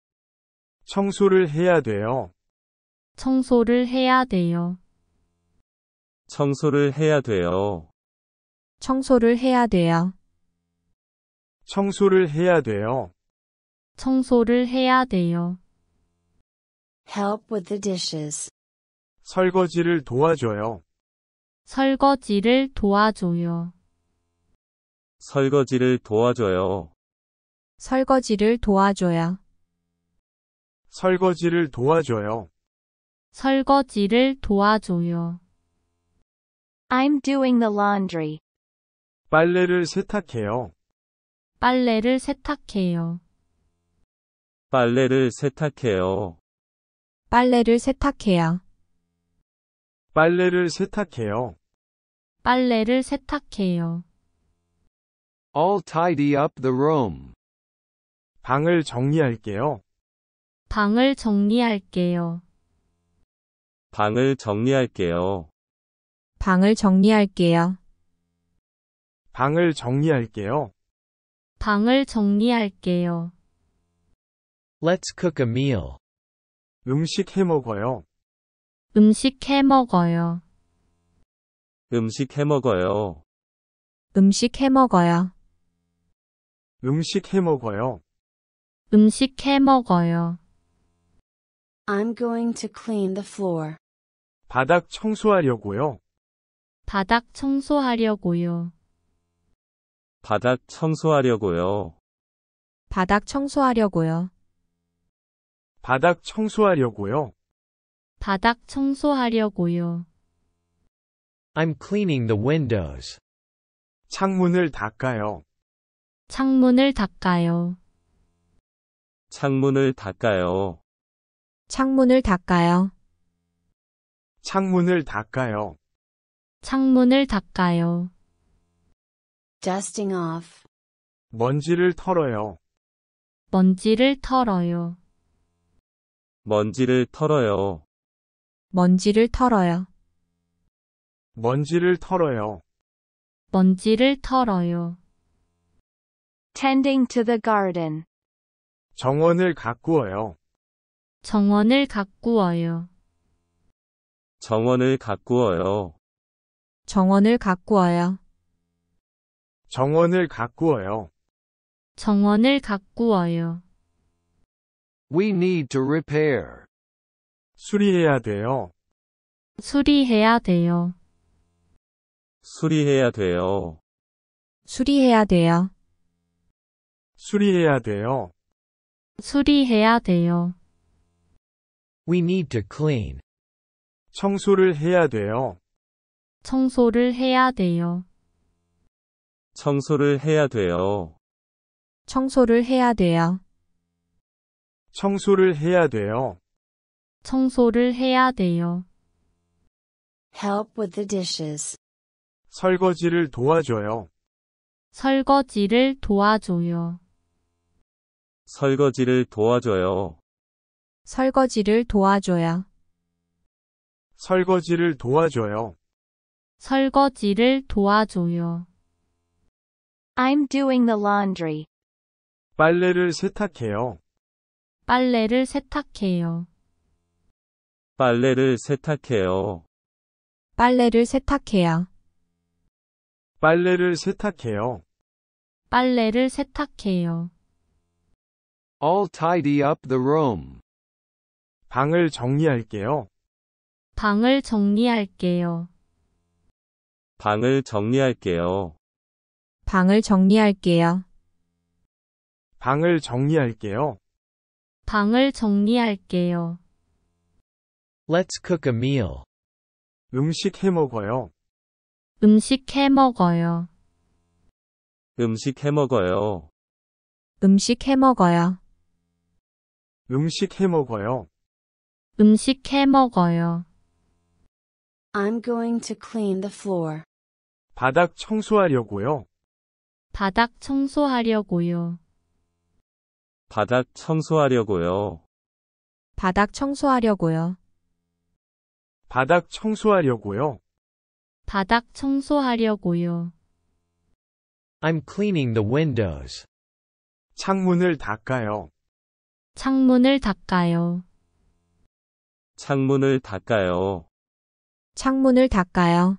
[SPEAKER 2] 청소를 해야 돼요.
[SPEAKER 1] 청소를 해야 돼요.
[SPEAKER 2] 청소를 해야 돼요.
[SPEAKER 1] 청소를 해야 돼요.
[SPEAKER 2] 청소를 해야 돼요.
[SPEAKER 1] 청소를 해야 돼요. Help with the dishes.
[SPEAKER 2] 설거지를 도와줘요.
[SPEAKER 1] 설거지를 도와줘요.
[SPEAKER 2] 설거지를 도와줘요.
[SPEAKER 1] 설거지를 도와줘요.
[SPEAKER 2] 설거지를 도와줘요.
[SPEAKER 1] 설거지를 도와줘요. I'm doing the laundry.
[SPEAKER 2] 빨래를 세탁해요.
[SPEAKER 1] 빨래를 세탁해요.
[SPEAKER 2] 빨래를 세탁해요.
[SPEAKER 1] 빨래를 세탁해요.
[SPEAKER 2] 빨래를 세탁해요.
[SPEAKER 1] 빨래를 세탁해요.
[SPEAKER 3] I'll tidy up the room. 방을
[SPEAKER 2] 정리할게요.
[SPEAKER 1] 방을 정리할게요.
[SPEAKER 2] 방을 정리할게요.
[SPEAKER 1] 방을 정리할게요.
[SPEAKER 2] 방을 정리할게요.
[SPEAKER 1] 방을 정리할게요.
[SPEAKER 2] Let's cook a meal. 음식 해 먹어요.
[SPEAKER 1] 음식 해 먹어요.
[SPEAKER 2] 음식 해 먹어요.
[SPEAKER 1] 음식 해 먹어요.
[SPEAKER 2] 음식 해 먹어요.
[SPEAKER 1] 음식 해 먹어요.
[SPEAKER 5] I'm going to clean the floor.
[SPEAKER 2] 바닥 청소하려고요.
[SPEAKER 1] 바닥 청소하려고요.
[SPEAKER 2] 바닥 청소하려고요.
[SPEAKER 1] 바닥 청소하려고요.
[SPEAKER 4] 바닥 청소하려고요.
[SPEAKER 1] 바닥 청소하려고요.
[SPEAKER 4] I'm cleaning the windows. 창문을 닦아요.
[SPEAKER 1] 창문을 닦아요.
[SPEAKER 2] 창문을 닦아요.
[SPEAKER 1] 창문을 닦아요.
[SPEAKER 2] 창문을 닦아요.
[SPEAKER 1] 창문을 닦아요. dusting off
[SPEAKER 2] 먼지를 털어요.
[SPEAKER 1] 먼지를 털어요.
[SPEAKER 2] 먼지를 털어요.
[SPEAKER 1] 먼지를 털어요.
[SPEAKER 2] 먼지를 털어요.
[SPEAKER 1] 먼지를 털어요. tending to the garden.
[SPEAKER 2] 정원을 가꾸어요.
[SPEAKER 1] 정원을 가꾸어요.
[SPEAKER 2] 정원을 가꾸어요.
[SPEAKER 1] 정원을 가꾸어요.
[SPEAKER 2] 정원을 가꾸어요.
[SPEAKER 1] 정원을 가꾸어요.
[SPEAKER 3] We need to repair. 수리해야 돼요.
[SPEAKER 1] 수리해야 돼요.
[SPEAKER 2] 수리해야 돼요.
[SPEAKER 1] 수리해야 돼요.
[SPEAKER 2] 수리해야 돼요.
[SPEAKER 1] 수리해야 돼요.
[SPEAKER 2] We need to clean. 청소를 해야 돼요.
[SPEAKER 1] 청소를 해야 돼요.
[SPEAKER 2] 청소를 해야 돼요.
[SPEAKER 1] 청소를 해야 돼요.
[SPEAKER 2] 청소를 해야 돼요.
[SPEAKER 1] 청소를 해야 돼요. Help with the dishes.
[SPEAKER 2] 설거지를 도와줘요.
[SPEAKER 1] 설거지를 도와줘요.
[SPEAKER 2] 설거지를 도와줘요.
[SPEAKER 1] 설거지를 도와줘요.
[SPEAKER 2] 설거지를 도와줘요.
[SPEAKER 1] 설거지를 도와줘요. I'm doing the laundry.
[SPEAKER 2] 빨래를 세탁해요.
[SPEAKER 1] 빨래를 세탁해요.
[SPEAKER 2] 빨래를 세탁해요.
[SPEAKER 1] 빨래를 세탁해요.
[SPEAKER 2] 빨래를 세탁해요.
[SPEAKER 1] 빨래를 세탁해요.
[SPEAKER 3] I'll tidy up the room. 방을 정리할게요.
[SPEAKER 1] 방을 정리할게요.
[SPEAKER 2] 방을 정리할게요.
[SPEAKER 1] 방을 정리할게요.
[SPEAKER 2] 방을 정리할게요.
[SPEAKER 1] 방을 정리할게요.
[SPEAKER 4] Let's cook a meal. 음식 해 먹어요.
[SPEAKER 1] 음식 해 먹어요.
[SPEAKER 2] 음식 해 먹어요.
[SPEAKER 1] 음식 해 먹어요.
[SPEAKER 2] 음식 해 먹어요.
[SPEAKER 5] 음식 해 먹어요. I'm going to clean the floor.
[SPEAKER 2] 바닥 청소하려고요.
[SPEAKER 1] 바닥 청소하려고요.
[SPEAKER 2] 바닥 청소하려고요.
[SPEAKER 1] 바닥 청소하려고요.
[SPEAKER 4] 바닥 청소하려고요.
[SPEAKER 1] 바닥 청소하려고요.
[SPEAKER 4] I'm cleaning the windows. 창문을 닦아요.
[SPEAKER 1] 창문을 닦아요.
[SPEAKER 4] 창문을 닦아요.
[SPEAKER 1] 창문을 닦아요.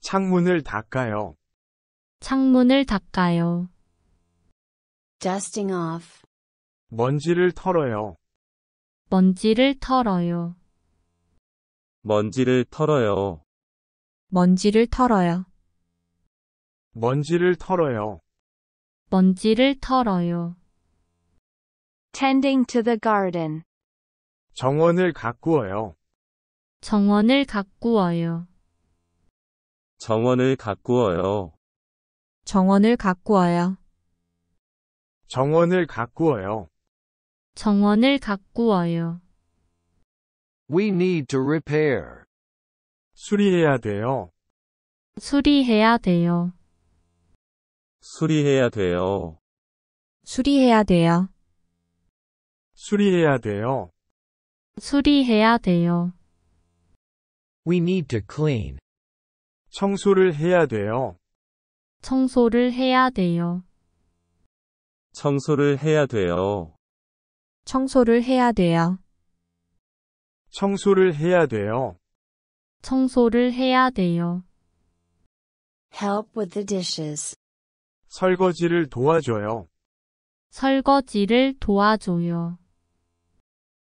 [SPEAKER 4] 창문을 닦아요.
[SPEAKER 1] 창문을 닦아요. dusting off,
[SPEAKER 2] 먼지를 털어요.
[SPEAKER 1] 먼지를 털어요.
[SPEAKER 2] 먼지를 털어요.
[SPEAKER 1] 먼지를 털어요.
[SPEAKER 2] 먼지를 털어요.
[SPEAKER 1] 먼지를 털어요. tending to the garden.
[SPEAKER 2] 정원을 가꾸어요.
[SPEAKER 1] 정원을 가꾸어요.
[SPEAKER 2] 정원을 가꾸어요.
[SPEAKER 1] 정원을 가꾸어요.
[SPEAKER 2] 정원을
[SPEAKER 3] 가꾸어요.
[SPEAKER 1] 정원을 가꾸어요.
[SPEAKER 3] We need to repair. 수리해야 돼요.
[SPEAKER 1] 수리해야 돼요.
[SPEAKER 2] 수리해야 돼요.
[SPEAKER 1] 수리해야 돼요.
[SPEAKER 2] 수리해야 돼요.
[SPEAKER 1] 수리해야 돼요.
[SPEAKER 2] We need to clean. 청소를 해야 돼요.
[SPEAKER 1] 청소를 해야 돼요.
[SPEAKER 2] 청소를 해야 돼요.
[SPEAKER 1] 청소를 해야 돼요.
[SPEAKER 2] 청소를 해야 돼요.
[SPEAKER 1] 청소를 해야 돼요. Help with the dishes.
[SPEAKER 2] 설거지를 도와줘요.
[SPEAKER 1] 설거지를 도와줘요.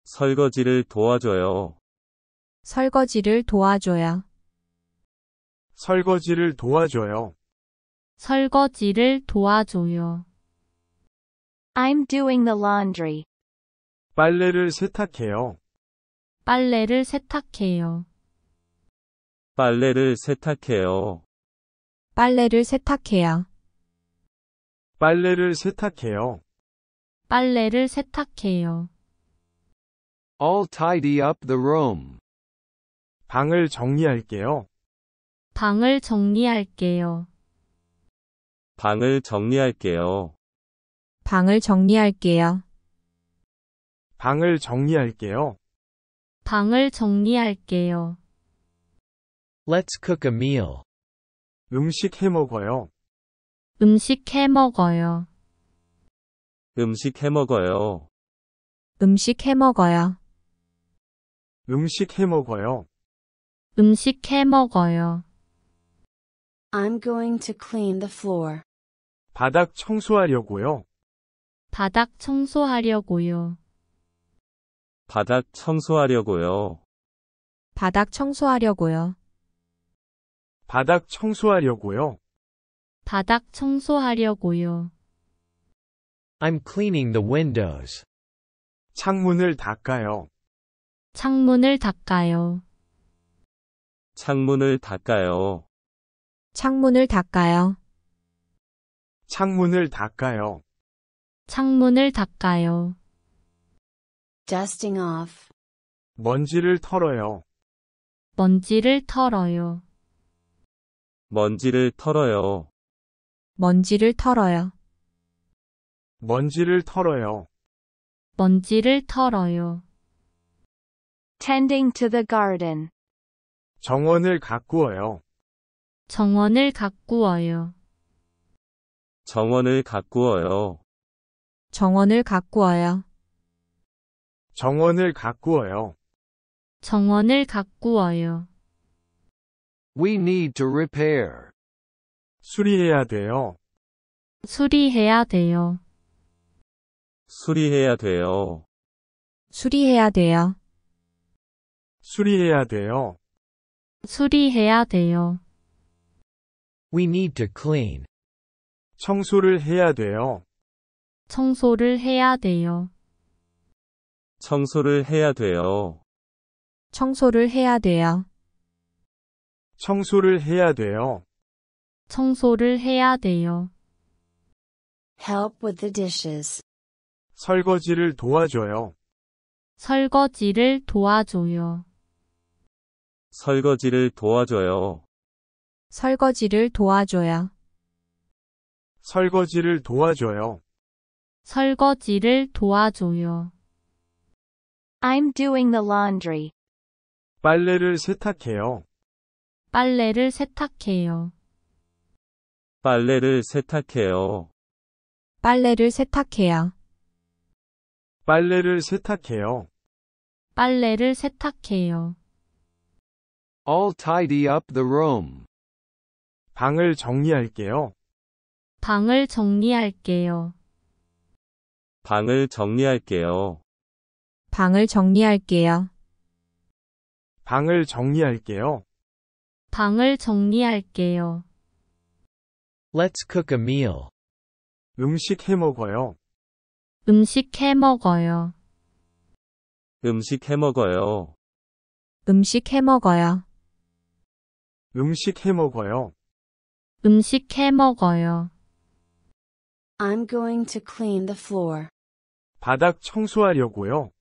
[SPEAKER 2] 설거지를 도와줘요.
[SPEAKER 1] 설거지를 도와줘요.
[SPEAKER 2] 설거지를 도와줘요.
[SPEAKER 1] 설거지를 도와줘요. I'm doing the laundry.
[SPEAKER 2] 빨래를 세탁해요.
[SPEAKER 1] 빨래를 세탁해요.
[SPEAKER 2] 빨래를 세탁해요.
[SPEAKER 1] 빨래를 세탁해요.
[SPEAKER 2] 빨래를 세탁해요.
[SPEAKER 1] 빨래를 세탁해요.
[SPEAKER 3] I'll tidy up the room.
[SPEAKER 2] 방을 정리할게요.
[SPEAKER 1] 방을 정리할게요.
[SPEAKER 2] 방을 정리할게요.
[SPEAKER 1] 방을 정리할게요.
[SPEAKER 4] 방을 정리할게요.
[SPEAKER 1] 방을 정리할게요.
[SPEAKER 4] Let's cook a meal. 음식
[SPEAKER 2] 해 먹어요.
[SPEAKER 1] 음식 해 먹어요.
[SPEAKER 2] 음식 해 먹어요.
[SPEAKER 1] 음식 해 먹어요.
[SPEAKER 2] 음식 해 먹어요.
[SPEAKER 5] 음식 해 먹어요. I'm going to clean the floor.
[SPEAKER 2] 바닥 청소하려고요.
[SPEAKER 5] 바닥
[SPEAKER 1] 청소하려고요.
[SPEAKER 2] 바닥 청소하려고요.
[SPEAKER 1] 바닥 청소하려고요.
[SPEAKER 4] 바닥 청소하려고요.
[SPEAKER 1] 바닥 청소하려고요.
[SPEAKER 4] I'm cleaning the windows. 창문을 닦아요.
[SPEAKER 1] 창문을 닦아요.
[SPEAKER 4] 창문을 닦아요.
[SPEAKER 1] 창문을 닦아요.
[SPEAKER 2] 창문을 닦아요.
[SPEAKER 1] 창문을 닦아요. dusting off,
[SPEAKER 2] 먼지를 털어요.
[SPEAKER 1] 먼지를 털어요.
[SPEAKER 2] 먼지를 털어요.
[SPEAKER 1] 먼지를 털어요.
[SPEAKER 2] 먼지를 털어요.
[SPEAKER 1] 먼지를 털어요. tending to the garden.
[SPEAKER 2] 정원을 가꾸어요.
[SPEAKER 1] 정원을 가꾸어요.
[SPEAKER 2] 정원을 가꾸어요.
[SPEAKER 1] 정원을 가꾸어요.
[SPEAKER 2] 정원을 가꾸어요.
[SPEAKER 1] 정원을 가꾸어요.
[SPEAKER 3] We need to repair.
[SPEAKER 2] 수리해야 돼요.
[SPEAKER 1] 수리해야 돼요.
[SPEAKER 2] 수리해야 돼요.
[SPEAKER 1] 수리해야 돼요.
[SPEAKER 2] 수리해야 돼요.
[SPEAKER 1] 수리해야 돼요.
[SPEAKER 2] We need to clean. 청소를 해야 돼요.
[SPEAKER 1] 청소를 해야 돼요.
[SPEAKER 2] 청소를 해야 돼요.
[SPEAKER 1] 청소를 해야 돼요.
[SPEAKER 2] 청소를 해야 돼요.
[SPEAKER 1] 청소를 해야 돼요. Help with the dishes.
[SPEAKER 2] 설거지를 도와줘요.
[SPEAKER 1] 설거지를 도와줘요.
[SPEAKER 2] 설거지를 도와줘요.
[SPEAKER 1] 설거지를 도와줘요.
[SPEAKER 2] 설거지를 도와줘요.
[SPEAKER 1] 설거지를 도와줘요. I'm doing the laundry.
[SPEAKER 2] 빨래를 세탁해요.
[SPEAKER 1] 빨래를 세탁해요.
[SPEAKER 2] 빨래를 세탁해요.
[SPEAKER 1] 빨래를 세탁해요.
[SPEAKER 2] 빨래를 세탁해요.
[SPEAKER 1] 빨래를 세탁해요.
[SPEAKER 3] I'll tidy up the room. 방을
[SPEAKER 2] 정리할게요.
[SPEAKER 1] 방을 정리할게요.
[SPEAKER 2] 방을 정리할게요.
[SPEAKER 1] 방을 정리할게요.
[SPEAKER 2] 방을 정리할게요.
[SPEAKER 1] 방을 정리할게요.
[SPEAKER 2] Let's cook a meal. 음식 해 먹어요.
[SPEAKER 1] 음식 해 먹어요.
[SPEAKER 2] 음식 해 먹어요.
[SPEAKER 1] 음식 해 먹어요.
[SPEAKER 2] 음식 해 먹어요.
[SPEAKER 1] 음식 해 먹어요.
[SPEAKER 5] I'm going to clean the floor.
[SPEAKER 2] 바닥 청소하려고요.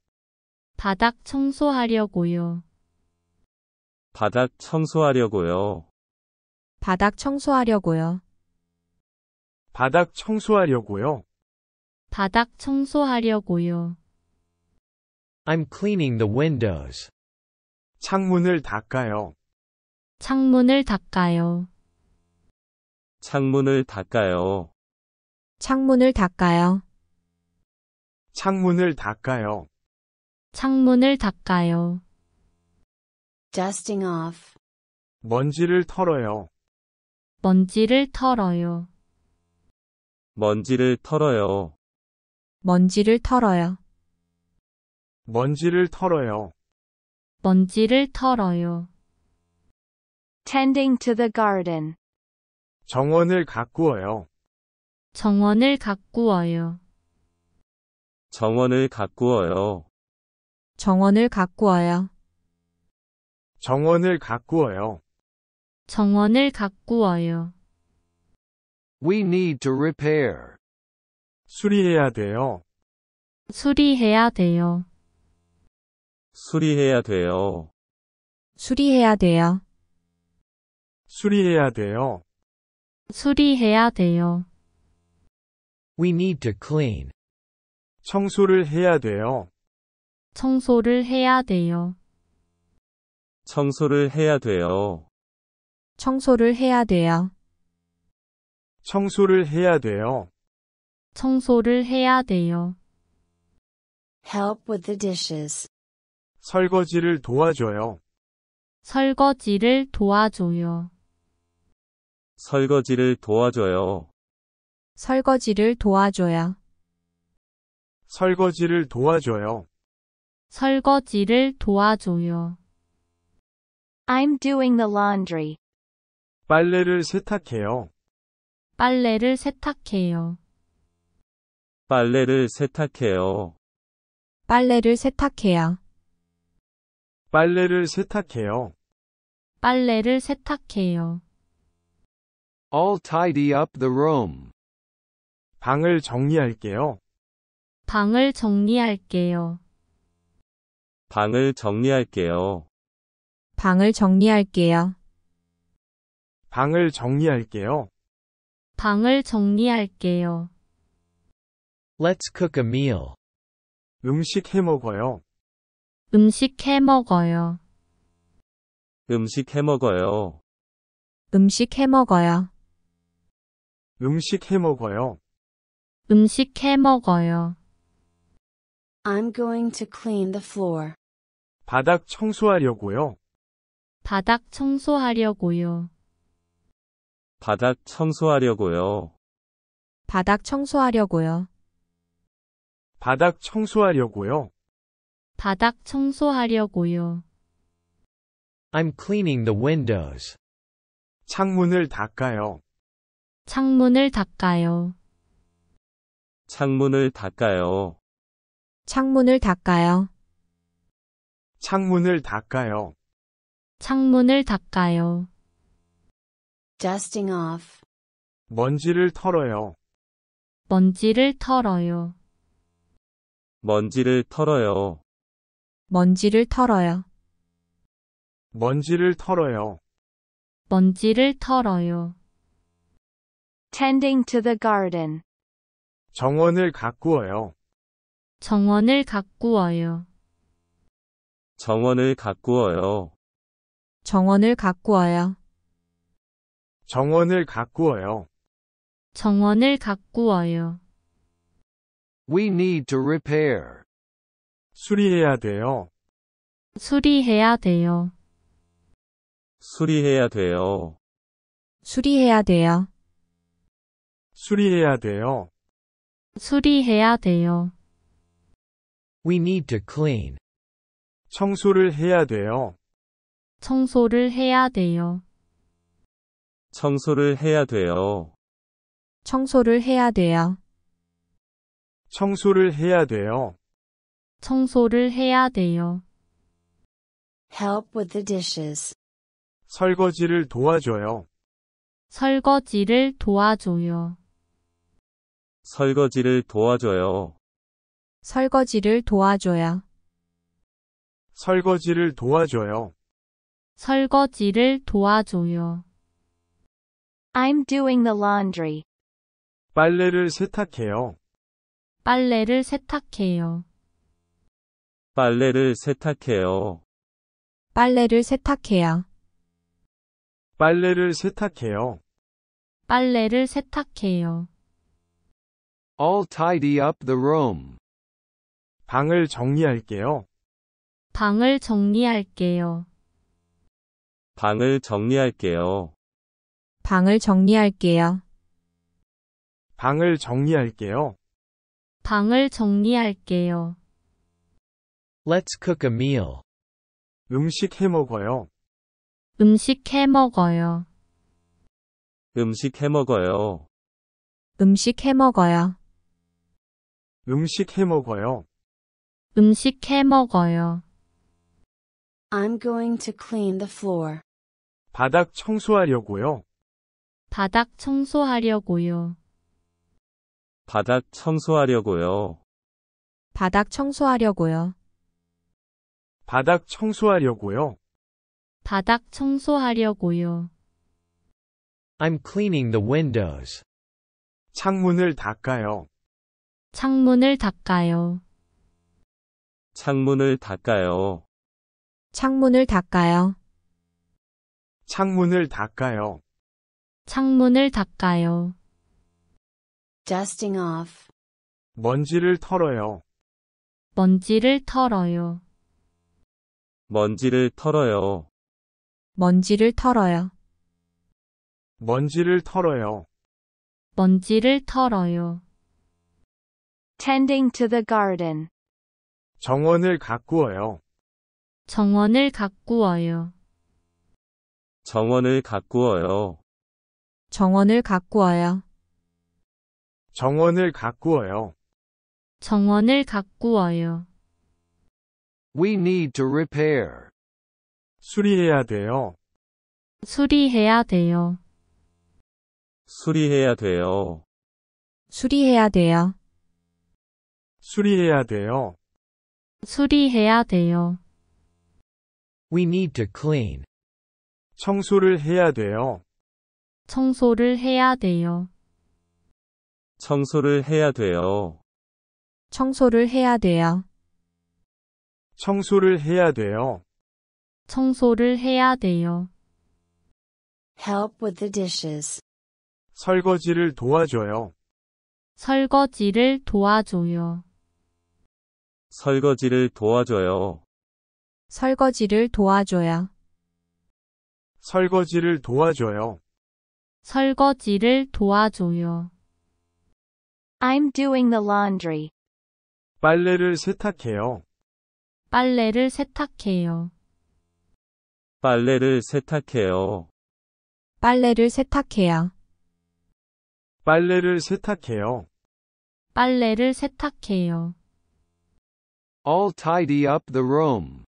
[SPEAKER 1] 바닥 청소하려고요.
[SPEAKER 2] 바닥 청소하려고요.
[SPEAKER 1] 바닥 청소하려고요.
[SPEAKER 4] 바닥 청소하려고요.
[SPEAKER 1] 바닥 청소하려고요.
[SPEAKER 4] I'm cleaning the windows. 창문을 닦아요.
[SPEAKER 1] 창문을 닦아요.
[SPEAKER 2] 창문을 닦아요.
[SPEAKER 1] 창문을 닦아요.
[SPEAKER 2] 창문을 닦아요.
[SPEAKER 1] 창문을 닦아요. dusting off
[SPEAKER 2] 먼지를 털어요.
[SPEAKER 1] 먼지를 털어요.
[SPEAKER 2] 먼지를 털어요.
[SPEAKER 1] 먼지를 털어요.
[SPEAKER 2] 먼지를 털어요.
[SPEAKER 1] 먼지를 털어요. tending to the garden.
[SPEAKER 2] 정원을 가꾸어요.
[SPEAKER 1] 정원을 가꾸어요.
[SPEAKER 2] 정원을 가꾸어요.
[SPEAKER 1] 정원을 가꾸어요.
[SPEAKER 2] 정원을 가꾸어요.
[SPEAKER 1] 정원을 가꾸어요.
[SPEAKER 3] We need to repair. 수리해야 돼요.
[SPEAKER 1] 수리해야 돼요.
[SPEAKER 2] 수리해야 돼요.
[SPEAKER 1] 수리해야 돼요.
[SPEAKER 4] 수리해야 돼요.
[SPEAKER 1] 수리해야 돼요.
[SPEAKER 4] We need to clean.
[SPEAKER 2] 청소를 해야 돼요.
[SPEAKER 1] 청소를 해야 돼요.
[SPEAKER 2] 청소를 해야 돼요.
[SPEAKER 1] 청소를 해야 돼요.
[SPEAKER 2] 청소를 해야 돼요.
[SPEAKER 1] 청소를 해야 돼요. Help with the dishes.
[SPEAKER 2] 설거지를 도와줘요.
[SPEAKER 1] 설거지를 도와줘요.
[SPEAKER 2] 설거지를 도와줘요.
[SPEAKER 1] 설거지를 도와줘요.
[SPEAKER 2] 설거지를 도와줘요.
[SPEAKER 1] 설거지를 도와줘요. I'm doing the laundry.
[SPEAKER 2] 빨래를 세탁해요.
[SPEAKER 1] 빨래를 세탁해요.
[SPEAKER 2] 빨래를 세탁해요.
[SPEAKER 1] 빨래를 세탁해요.
[SPEAKER 2] 빨래를 세탁해요.
[SPEAKER 1] 빨래를 세탁해요.
[SPEAKER 2] I'll
[SPEAKER 3] tidy up the room. 방을 정리할게요.
[SPEAKER 1] 방을 정리할게요.
[SPEAKER 2] 방을 정리할게요.
[SPEAKER 1] 방을 정리할게요.
[SPEAKER 2] 방을 정리할게요.
[SPEAKER 1] 방을 정리할게요.
[SPEAKER 4] Let's cook a meal. 음식 해 먹어요.
[SPEAKER 1] 음식 해 먹어요.
[SPEAKER 2] 음식 해 먹어요.
[SPEAKER 1] 음식 해 먹어요.
[SPEAKER 2] 음식 해 먹어요.
[SPEAKER 5] 음식 해 먹어요. I'm going to clean the floor.
[SPEAKER 2] 바닥 청소하려고요.
[SPEAKER 1] 바닥 청소하려고요.
[SPEAKER 2] 바닥 청소하려고요.
[SPEAKER 1] 바닥 청소하려고요.
[SPEAKER 4] 바닥 청소하려고요.
[SPEAKER 1] 바닥 청소하려고요.
[SPEAKER 4] I'm cleaning the windows. 창문을 닦아요.
[SPEAKER 1] 창문을 닦아요.
[SPEAKER 4] 창문을 닦아요.
[SPEAKER 1] 창문을 닦아요.
[SPEAKER 4] 창문을 닦아요.
[SPEAKER 1] 창문을 닦아요. dusting off,
[SPEAKER 2] 먼지를 털어요.
[SPEAKER 1] 먼지를 털어요.
[SPEAKER 2] 먼지를 털어요.
[SPEAKER 1] 먼지를 털어요.
[SPEAKER 2] 먼지를 털어요.
[SPEAKER 1] 먼지를 털어요. tending to the garden.
[SPEAKER 2] 정원을 가꾸어요.
[SPEAKER 1] 정원을 가꾸어요.
[SPEAKER 2] 정원을 가꾸어요.
[SPEAKER 1] 정원을 가꾸어요.
[SPEAKER 2] 정원을 가꾸어요.
[SPEAKER 1] 정원을 가꾸어요.
[SPEAKER 3] We need to repair. 수리해야 돼요.
[SPEAKER 1] 수리해야 돼요.
[SPEAKER 2] 수리해야 돼요.
[SPEAKER 1] 수리해야 돼요.
[SPEAKER 2] 수리해야 돼요.
[SPEAKER 1] 수리해야 돼요.
[SPEAKER 2] We need to clean. 청소를 해야 돼요.
[SPEAKER 1] 청소를 해야 돼요.
[SPEAKER 2] 청소를 해야 돼요.
[SPEAKER 1] 청소를 해야 돼요.
[SPEAKER 2] 청소를 해야 돼요.
[SPEAKER 1] 청소를 해야 돼요. Help with the dishes.
[SPEAKER 2] 설거지를 도와줘요.
[SPEAKER 1] 설거지를 도와줘요.
[SPEAKER 2] 설거지를 도와줘요.
[SPEAKER 1] 설거지를 도와줘요.
[SPEAKER 2] 설거지를 도와줘요.
[SPEAKER 1] 설거지를 도와줘요. I'm doing the laundry.
[SPEAKER 2] 빨래를 세탁해요.
[SPEAKER 1] 빨래를 세탁해요.
[SPEAKER 2] 빨래를 세탁해요.
[SPEAKER 1] 빨래를 세탁해요.
[SPEAKER 2] 빨래를 세탁해요.
[SPEAKER 1] 빨래를 세탁해요.
[SPEAKER 3] I'll tidy up the room.
[SPEAKER 2] 방을 정리할게요.
[SPEAKER 1] 방을 정리할게요.
[SPEAKER 2] 방을 정리할게요.
[SPEAKER 1] 방을 정리할게요.
[SPEAKER 4] 방을 정리할게요.
[SPEAKER 1] 방을 정리할게요.
[SPEAKER 4] Let's cook a meal. 음식 해
[SPEAKER 2] 먹어요.
[SPEAKER 1] 음식 해 먹어요.
[SPEAKER 2] 음식 해 먹어요.
[SPEAKER 1] 음식 해 먹어요.
[SPEAKER 2] 음식 해 먹어요.
[SPEAKER 5] 음식 해 먹어요. I'm going to clean the floor.
[SPEAKER 2] 바닥 청소하려고요.
[SPEAKER 5] 바닥
[SPEAKER 1] 청소하려고요.
[SPEAKER 2] 바닥 청소하려고요.
[SPEAKER 1] 바닥 청소하려고요.
[SPEAKER 4] 바닥 청소하려고요.
[SPEAKER 1] 바닥 청소하려고요.
[SPEAKER 4] I'm cleaning the windows. 창문을 닦아요.
[SPEAKER 1] 창문을 닦아요.
[SPEAKER 2] 창문을 닦아요.
[SPEAKER 1] 창문을 닦아요.
[SPEAKER 2] 창문을 닦아요.
[SPEAKER 1] 창문을 닦아요. dusting off,
[SPEAKER 2] 먼지를 털어요.
[SPEAKER 1] 먼지를 털어요.
[SPEAKER 2] 먼지를 털어요.
[SPEAKER 1] 먼지를 털어요.
[SPEAKER 2] 먼지를 털어요.
[SPEAKER 1] 먼지를 털어요. tending to the garden.
[SPEAKER 2] 정원을 가꾸어요.
[SPEAKER 1] 정원을 가꾸어요.
[SPEAKER 2] 정원을 가꾸어요.
[SPEAKER 1] 정원을 가꾸어요.
[SPEAKER 2] 정원을 가꾸어요.
[SPEAKER 1] 정원을 가꾸어요.
[SPEAKER 3] We need to repair.
[SPEAKER 2] 수리해야 돼요.
[SPEAKER 1] 수리해야 돼요.
[SPEAKER 2] 수리해야 돼요.
[SPEAKER 1] 수리해야 돼요.
[SPEAKER 2] 수리해야 돼요.
[SPEAKER 1] 수리해야 돼요.
[SPEAKER 2] We need to clean. 청소를 해야 돼요.
[SPEAKER 1] 청소를 해야 돼요.
[SPEAKER 2] 청소를 해야 돼요.
[SPEAKER 1] 청소를 해야 돼요.
[SPEAKER 2] 청소를 해야 돼요.
[SPEAKER 1] 청소를 해야 돼요. Help with the dishes.
[SPEAKER 2] 설거지를 도와줘요.
[SPEAKER 1] 설거지를 도와줘요.
[SPEAKER 2] 설거지를 도와줘요.
[SPEAKER 1] 설거지를 도와줘요.
[SPEAKER 2] 설거지를 도와줘요.
[SPEAKER 1] 설거지를 도와줘요. I'm doing the laundry.
[SPEAKER 2] 빨래를 세탁해요.
[SPEAKER 1] 빨래를 세탁해요.
[SPEAKER 2] 빨래를 세탁해요.
[SPEAKER 1] 빨래를 세탁해요.
[SPEAKER 2] 빨래를 세탁해요.
[SPEAKER 1] 빨래를 세탁해요.
[SPEAKER 3] I'll tidy up the room.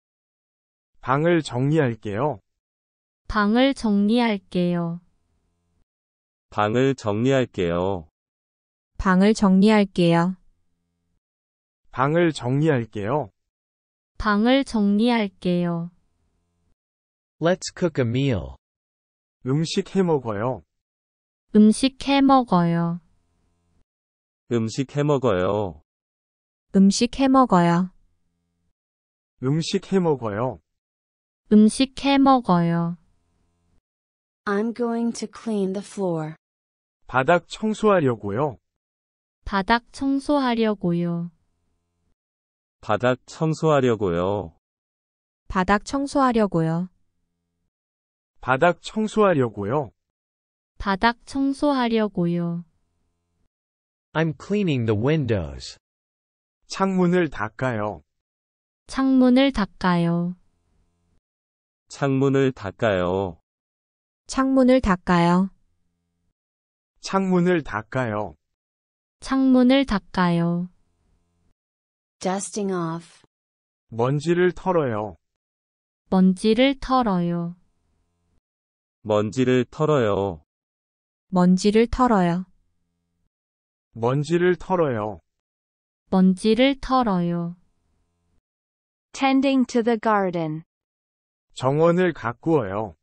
[SPEAKER 3] 방을
[SPEAKER 2] 정리할게요.
[SPEAKER 1] 방을 정리할게요.
[SPEAKER 2] 방을 정리할게요.
[SPEAKER 1] 방을 정리할게요.
[SPEAKER 2] 방을 정리할게요.
[SPEAKER 1] 방을 정리할게요.
[SPEAKER 2] Let's cook a meal. 음식 해 먹어요.
[SPEAKER 1] 음식 해 먹어요.
[SPEAKER 2] 음식 해 먹어요.
[SPEAKER 1] 음식 해 먹어요.
[SPEAKER 2] 음식 해 먹어요.
[SPEAKER 1] 음식 해 먹어요.
[SPEAKER 5] I'm going to clean the floor.
[SPEAKER 2] 바닥 청소하려고요.
[SPEAKER 1] 바닥 청소하려고요.
[SPEAKER 2] 바닥 청소하려고요.
[SPEAKER 1] 바닥 청소하려고요.
[SPEAKER 4] 바닥 청소하려고요.
[SPEAKER 1] 바닥 청소하려고요.
[SPEAKER 4] I'm cleaning the windows. 창문을 닦아요.
[SPEAKER 1] 창문을 닦아요.
[SPEAKER 2] 창문을 닦아요.
[SPEAKER 1] 창문을 닦아요.
[SPEAKER 2] 창문을 닦아요.
[SPEAKER 1] 창문을 닦아요. dusting off
[SPEAKER 2] 먼지를 털어요.
[SPEAKER 1] 먼지를 털어요.
[SPEAKER 2] 먼지를 털어요.
[SPEAKER 1] 먼지를 털어요.
[SPEAKER 2] 먼지를 털어요.
[SPEAKER 1] 먼지를 털어요. tending to the garden.
[SPEAKER 2] 정원을 가꾸어요.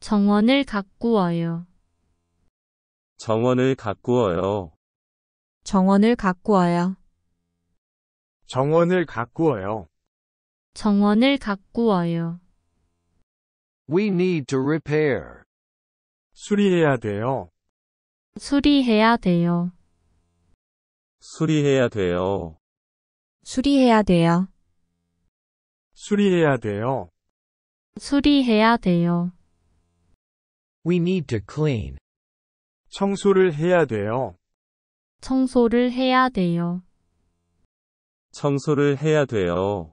[SPEAKER 1] 정원을 가꾸어요.
[SPEAKER 2] 정원을 가꾸어요.
[SPEAKER 1] 정원을 가꾸어요.
[SPEAKER 2] 정원을 가꾸어요.
[SPEAKER 1] 정원을 가꾸어요.
[SPEAKER 3] We need to repair. 수리해야 돼요.
[SPEAKER 1] 수리해야 돼요.
[SPEAKER 2] 수리해야 돼요.
[SPEAKER 1] 수리해야 돼요.
[SPEAKER 2] 수리해야 돼요.
[SPEAKER 1] 수리해야 돼요.
[SPEAKER 2] We need to clean. 청소를 해야 돼요.
[SPEAKER 1] 청소를 해야 돼요.
[SPEAKER 2] 청소를 해야 돼요.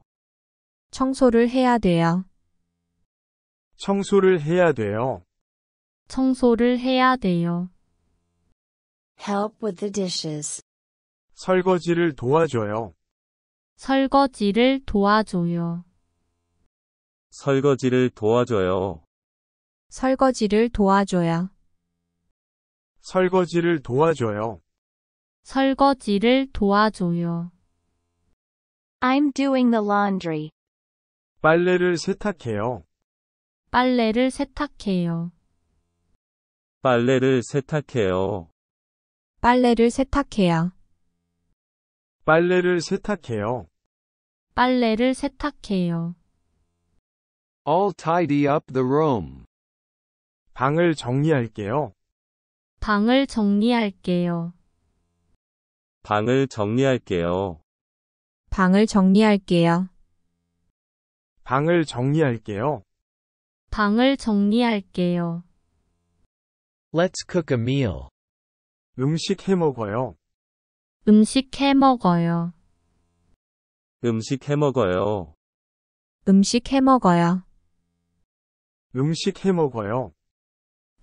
[SPEAKER 1] 청소를 해야 돼요.
[SPEAKER 2] 청소를 해야 돼요.
[SPEAKER 1] 청소를 해야 돼요. Help with the dishes.
[SPEAKER 2] 설거지를 도와줘요.
[SPEAKER 1] 설거지를 도와줘요.
[SPEAKER 2] 설거지를 도와줘요.
[SPEAKER 1] 설거지를 도와줘요.
[SPEAKER 2] 설거지를 도와줘요.
[SPEAKER 1] 설거지를 도와줘요. I'm doing the laundry.
[SPEAKER 2] 빨래를 세탁해요.
[SPEAKER 1] 빨래를 세탁해요.
[SPEAKER 2] 빨래를 세탁해요.
[SPEAKER 1] 빨래를 세탁해요.
[SPEAKER 2] 빨래를 세탁해요.
[SPEAKER 1] 빨래를 세탁해요.
[SPEAKER 2] I'll
[SPEAKER 3] tidy up the room. 방을 정리할게요.
[SPEAKER 1] 방을 정리할게요.
[SPEAKER 2] 방을 정리할게요.
[SPEAKER 1] 방을 정리할게요.
[SPEAKER 4] 방을 정리할게요.
[SPEAKER 1] 방을 정리할게요.
[SPEAKER 4] Let's cook a meal. 음식 해 먹어요.
[SPEAKER 1] 음식 해 먹어요.
[SPEAKER 2] 음식 해 먹어요.
[SPEAKER 1] 음식 해 먹어요.
[SPEAKER 2] 음식 해 먹어요.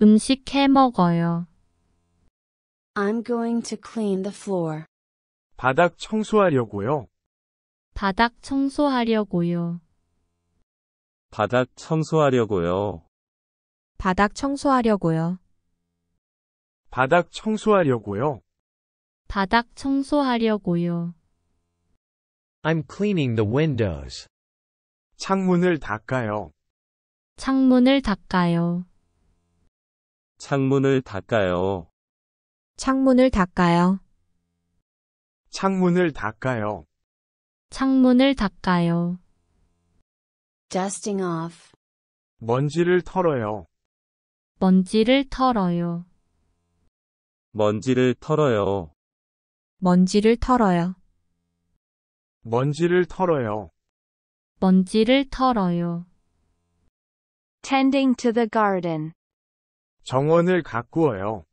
[SPEAKER 5] 음식 해 먹어요. I'm going to clean the floor.
[SPEAKER 2] 바닥 청소하려고요.
[SPEAKER 1] 바닥 청소하려고요.
[SPEAKER 2] 바닥 청소하려고요.
[SPEAKER 1] 바닥 청소하려고요.
[SPEAKER 4] 바닥 청소하려고요.
[SPEAKER 1] 바닥 청소하려고요.
[SPEAKER 4] I'm cleaning the windows. 창문을 닦아요.
[SPEAKER 1] 창문을 닦아요.
[SPEAKER 4] 창문을 닦아요.
[SPEAKER 1] 창문을 닦아요.
[SPEAKER 4] 창문을 닦아요.
[SPEAKER 1] 창문을 닦아요. dusting off,
[SPEAKER 2] 먼지를 털어요.
[SPEAKER 1] 먼지를 털어요.
[SPEAKER 2] 먼지를 털어요.
[SPEAKER 1] 먼지를 털어요.
[SPEAKER 2] 먼지를 털어요.
[SPEAKER 1] 먼지를 털어요. tending to the garden.
[SPEAKER 2] 정원을 가꾸어요.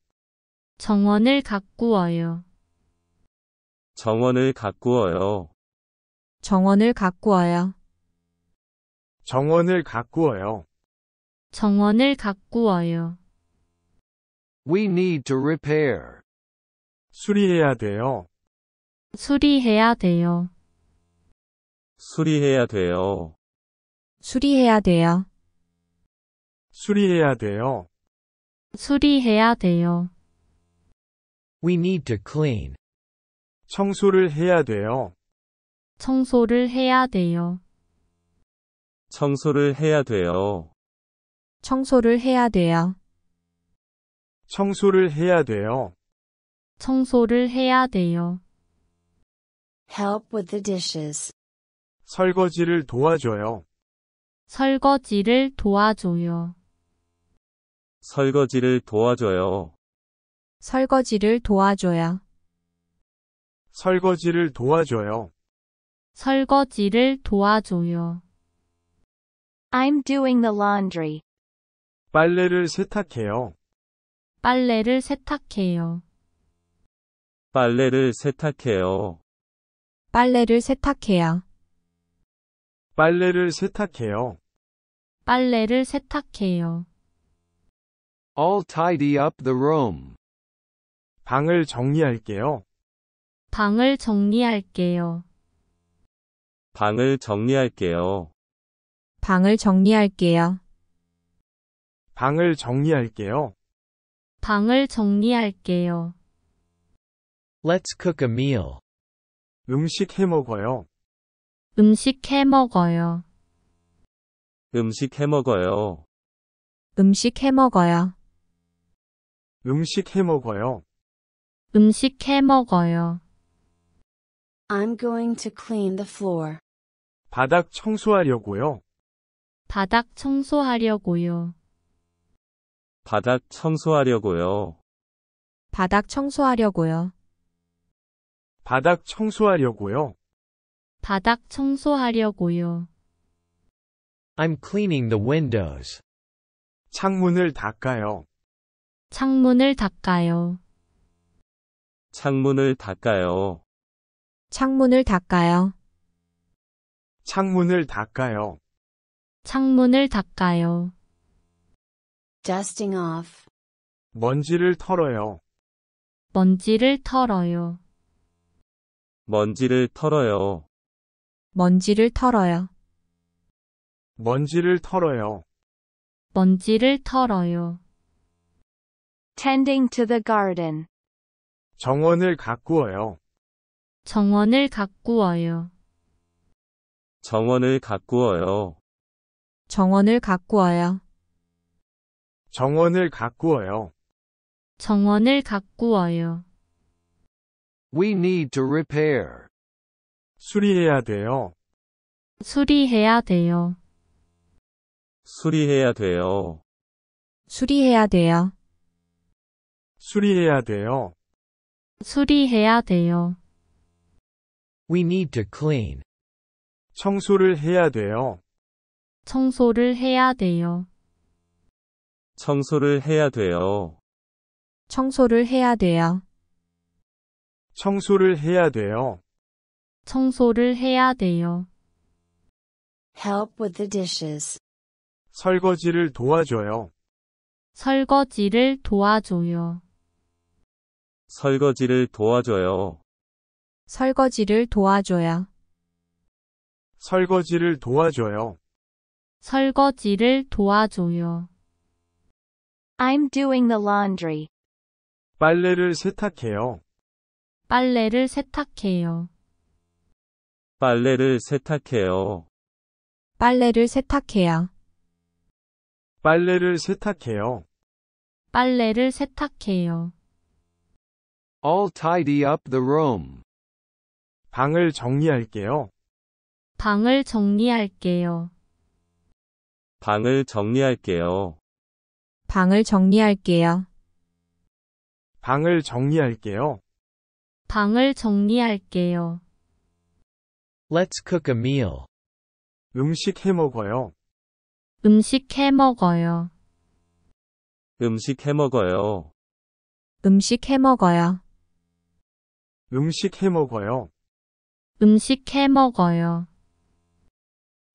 [SPEAKER 1] 정원을 가꾸어요.
[SPEAKER 2] 정원을 가꾸어요.
[SPEAKER 1] 정원을 가꾸어요.
[SPEAKER 2] 정원을 가꾸어요.
[SPEAKER 1] 정원을 가꾸어요.
[SPEAKER 3] We need to
[SPEAKER 2] repair. 수리해야 돼요.
[SPEAKER 1] 수리해야 돼요.
[SPEAKER 2] 수리해야 돼요.
[SPEAKER 1] 수리해야 돼요.
[SPEAKER 2] 수리해야 돼요.
[SPEAKER 1] 수리해야 돼요.
[SPEAKER 2] We need to clean. 청소를 해야 돼요.
[SPEAKER 1] 청소를 해야 돼요.
[SPEAKER 2] 청소를 해야 돼요.
[SPEAKER 1] 청소를 해야 돼요.
[SPEAKER 2] 청소를 해야 돼요.
[SPEAKER 1] 청소를 해야 돼요. Help with the dishes.
[SPEAKER 2] 설거지를 도와줘요.
[SPEAKER 1] 설거지를 도와줘요.
[SPEAKER 2] 설거지를 도와줘요.
[SPEAKER 1] 설거지를 도와줘요.
[SPEAKER 2] 설거지를 도와줘요.
[SPEAKER 1] 설거지를 도와줘요. I'm doing the laundry.
[SPEAKER 2] 빨래를 세탁해요.
[SPEAKER 1] 빨래를 세탁해요.
[SPEAKER 2] 빨래를 세탁해요.
[SPEAKER 1] 빨래를 세탁해요.
[SPEAKER 2] 빨래를 세탁해요.
[SPEAKER 1] 빨래를 세탁해요.
[SPEAKER 3] I'll tidy up the room.
[SPEAKER 2] 방을 정리할게요.
[SPEAKER 1] 방을 정리할게요.
[SPEAKER 2] 방을 정리할게요.
[SPEAKER 1] 방을 정리할게요.
[SPEAKER 4] 방을 정리할게요.
[SPEAKER 1] 방을 정리할게요.
[SPEAKER 4] Let's cook a meal. 음식 해
[SPEAKER 2] 먹어요.
[SPEAKER 1] 음식 해 먹어요.
[SPEAKER 2] 음식 해 먹어요.
[SPEAKER 1] 음식 해 먹어요.
[SPEAKER 2] 음식 해 먹어요.
[SPEAKER 1] 음식 해 먹어요.
[SPEAKER 5] I'm going to
[SPEAKER 1] clean the floor.
[SPEAKER 2] 바닥 청소하려고요.
[SPEAKER 1] 바닥 청소하려고요.
[SPEAKER 2] 바닥 청소하려고요.
[SPEAKER 1] 바닥 청소하려고요.
[SPEAKER 4] 바닥 청소하려고요.
[SPEAKER 1] 바닥 청소하려고요.
[SPEAKER 4] I'm cleaning the windows. 창문을 닦아요.
[SPEAKER 1] 창문을 닦아요.
[SPEAKER 2] 창문을 닦아요.
[SPEAKER 1] 창문을 닦아요.
[SPEAKER 2] 창문을 닦아요.
[SPEAKER 1] 창문을 닦아요. dusting off,
[SPEAKER 2] 먼지를 털어요.
[SPEAKER 1] 먼지를 털어요.
[SPEAKER 2] 먼지를 털어요.
[SPEAKER 1] 먼지를 털어요.
[SPEAKER 2] 먼지를 털어요.
[SPEAKER 1] 먼지를 털어요. tending to the garden.
[SPEAKER 2] 정원을 가꾸어요.
[SPEAKER 1] 정원을 가꾸어요.
[SPEAKER 2] 정원을 가꾸어요.
[SPEAKER 1] 정원을 가꾸어요.
[SPEAKER 2] 정원을 가꾸어요.
[SPEAKER 1] 정원을 가꾸어요.
[SPEAKER 3] We need to repair.
[SPEAKER 2] 수리해야 돼요.
[SPEAKER 1] 수리해야 돼요.
[SPEAKER 2] 수리해야 돼요.
[SPEAKER 1] 수리해야 돼요.
[SPEAKER 2] 수리해야 돼요.
[SPEAKER 1] 수리해야 돼요.
[SPEAKER 2] We need to clean. 청소를 해야 돼요.
[SPEAKER 1] 청소를 해야 돼요.
[SPEAKER 2] 청소를 해야 돼요.
[SPEAKER 1] 청소를 해야 돼요.
[SPEAKER 2] 청소를 해야 돼요.
[SPEAKER 1] 청소를 해야 돼요. Help with the dishes.
[SPEAKER 2] 설거지를 도와줘요.
[SPEAKER 1] 설거지를 도와줘요.
[SPEAKER 2] 설거지를 도와줘요.
[SPEAKER 1] 설거지를 도와줘요.
[SPEAKER 2] 설거지를 도와줘요.
[SPEAKER 1] 설거지를 도와줘요. I'm doing the laundry.
[SPEAKER 2] 빨래를 세탁해요.
[SPEAKER 1] 빨래를 세탁해요.
[SPEAKER 2] 빨래를 세탁해요.
[SPEAKER 1] 빨래를 세탁해요.
[SPEAKER 2] 빨래를 세탁해요.
[SPEAKER 1] 빨래를 세탁해요.
[SPEAKER 3] I'll tidy up the room. 방을 정리할게요.
[SPEAKER 1] 방을 정리할게요.
[SPEAKER 2] 방을 정리할게요.
[SPEAKER 1] 방을 정리할게요.
[SPEAKER 2] 방을 정리할게요.
[SPEAKER 1] 방을 정리할게요.
[SPEAKER 2] Let's cook a meal. 음식 해 먹어요.
[SPEAKER 1] 음식 해 먹어요.
[SPEAKER 2] 음식 해 먹어요.
[SPEAKER 1] 음식 해 먹어요.
[SPEAKER 2] 음식 해 먹어요.
[SPEAKER 1] 음식 해 먹어요.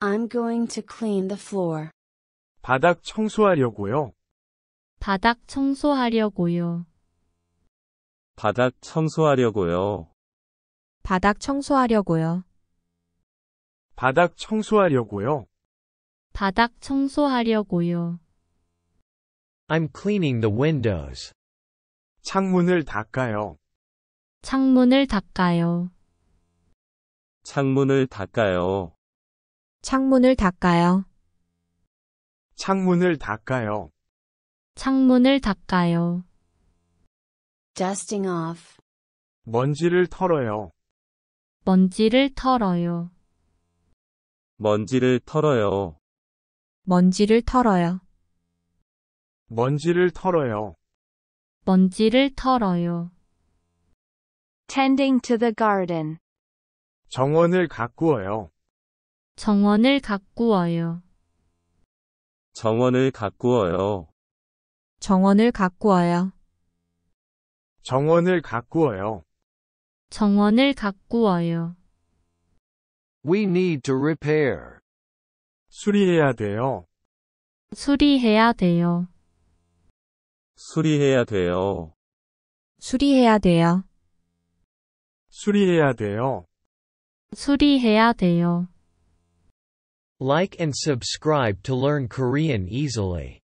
[SPEAKER 5] I'm going to clean the floor.
[SPEAKER 2] 바닥 청소하려고요.
[SPEAKER 1] 바닥 청소하려고요.
[SPEAKER 2] 바닥 청소하려고요.
[SPEAKER 1] 바닥 청소하려고요.
[SPEAKER 4] 바닥 청소하려고요.
[SPEAKER 1] 바닥 청소하려고요.
[SPEAKER 4] I'm cleaning the windows. 창문을 닦아요.
[SPEAKER 1] 창문을 닦아요.
[SPEAKER 2] 창문을 닦아요.
[SPEAKER 1] 창문을 닦아요.
[SPEAKER 2] 창문을 닦아요.
[SPEAKER 1] 창문을 닦아요. dusting off
[SPEAKER 2] 먼지를 털어요.
[SPEAKER 1] 먼지를 털어요.
[SPEAKER 2] 먼지를 털어요.
[SPEAKER 1] 먼지를 털어요.
[SPEAKER 2] 먼지를 털어요.
[SPEAKER 1] 먼지를 털어요. tending to the garden.
[SPEAKER 2] 정원을 가꾸어요.
[SPEAKER 1] 정원을 가꾸어요.
[SPEAKER 2] 정원을 가꾸어요.
[SPEAKER 1] 정원을 가꾸어요.
[SPEAKER 2] 정원을 가꾸어요.
[SPEAKER 1] 정원을 가꾸어요.
[SPEAKER 3] We need to repair. 수리해야 돼요.
[SPEAKER 1] 수리해야 돼요.
[SPEAKER 2] 수리해야 돼요.
[SPEAKER 1] 수리해야 돼요.
[SPEAKER 4] 수리해야 돼요.
[SPEAKER 1] 수리해야 돼요.
[SPEAKER 4] Like and subscribe to learn Korean easily.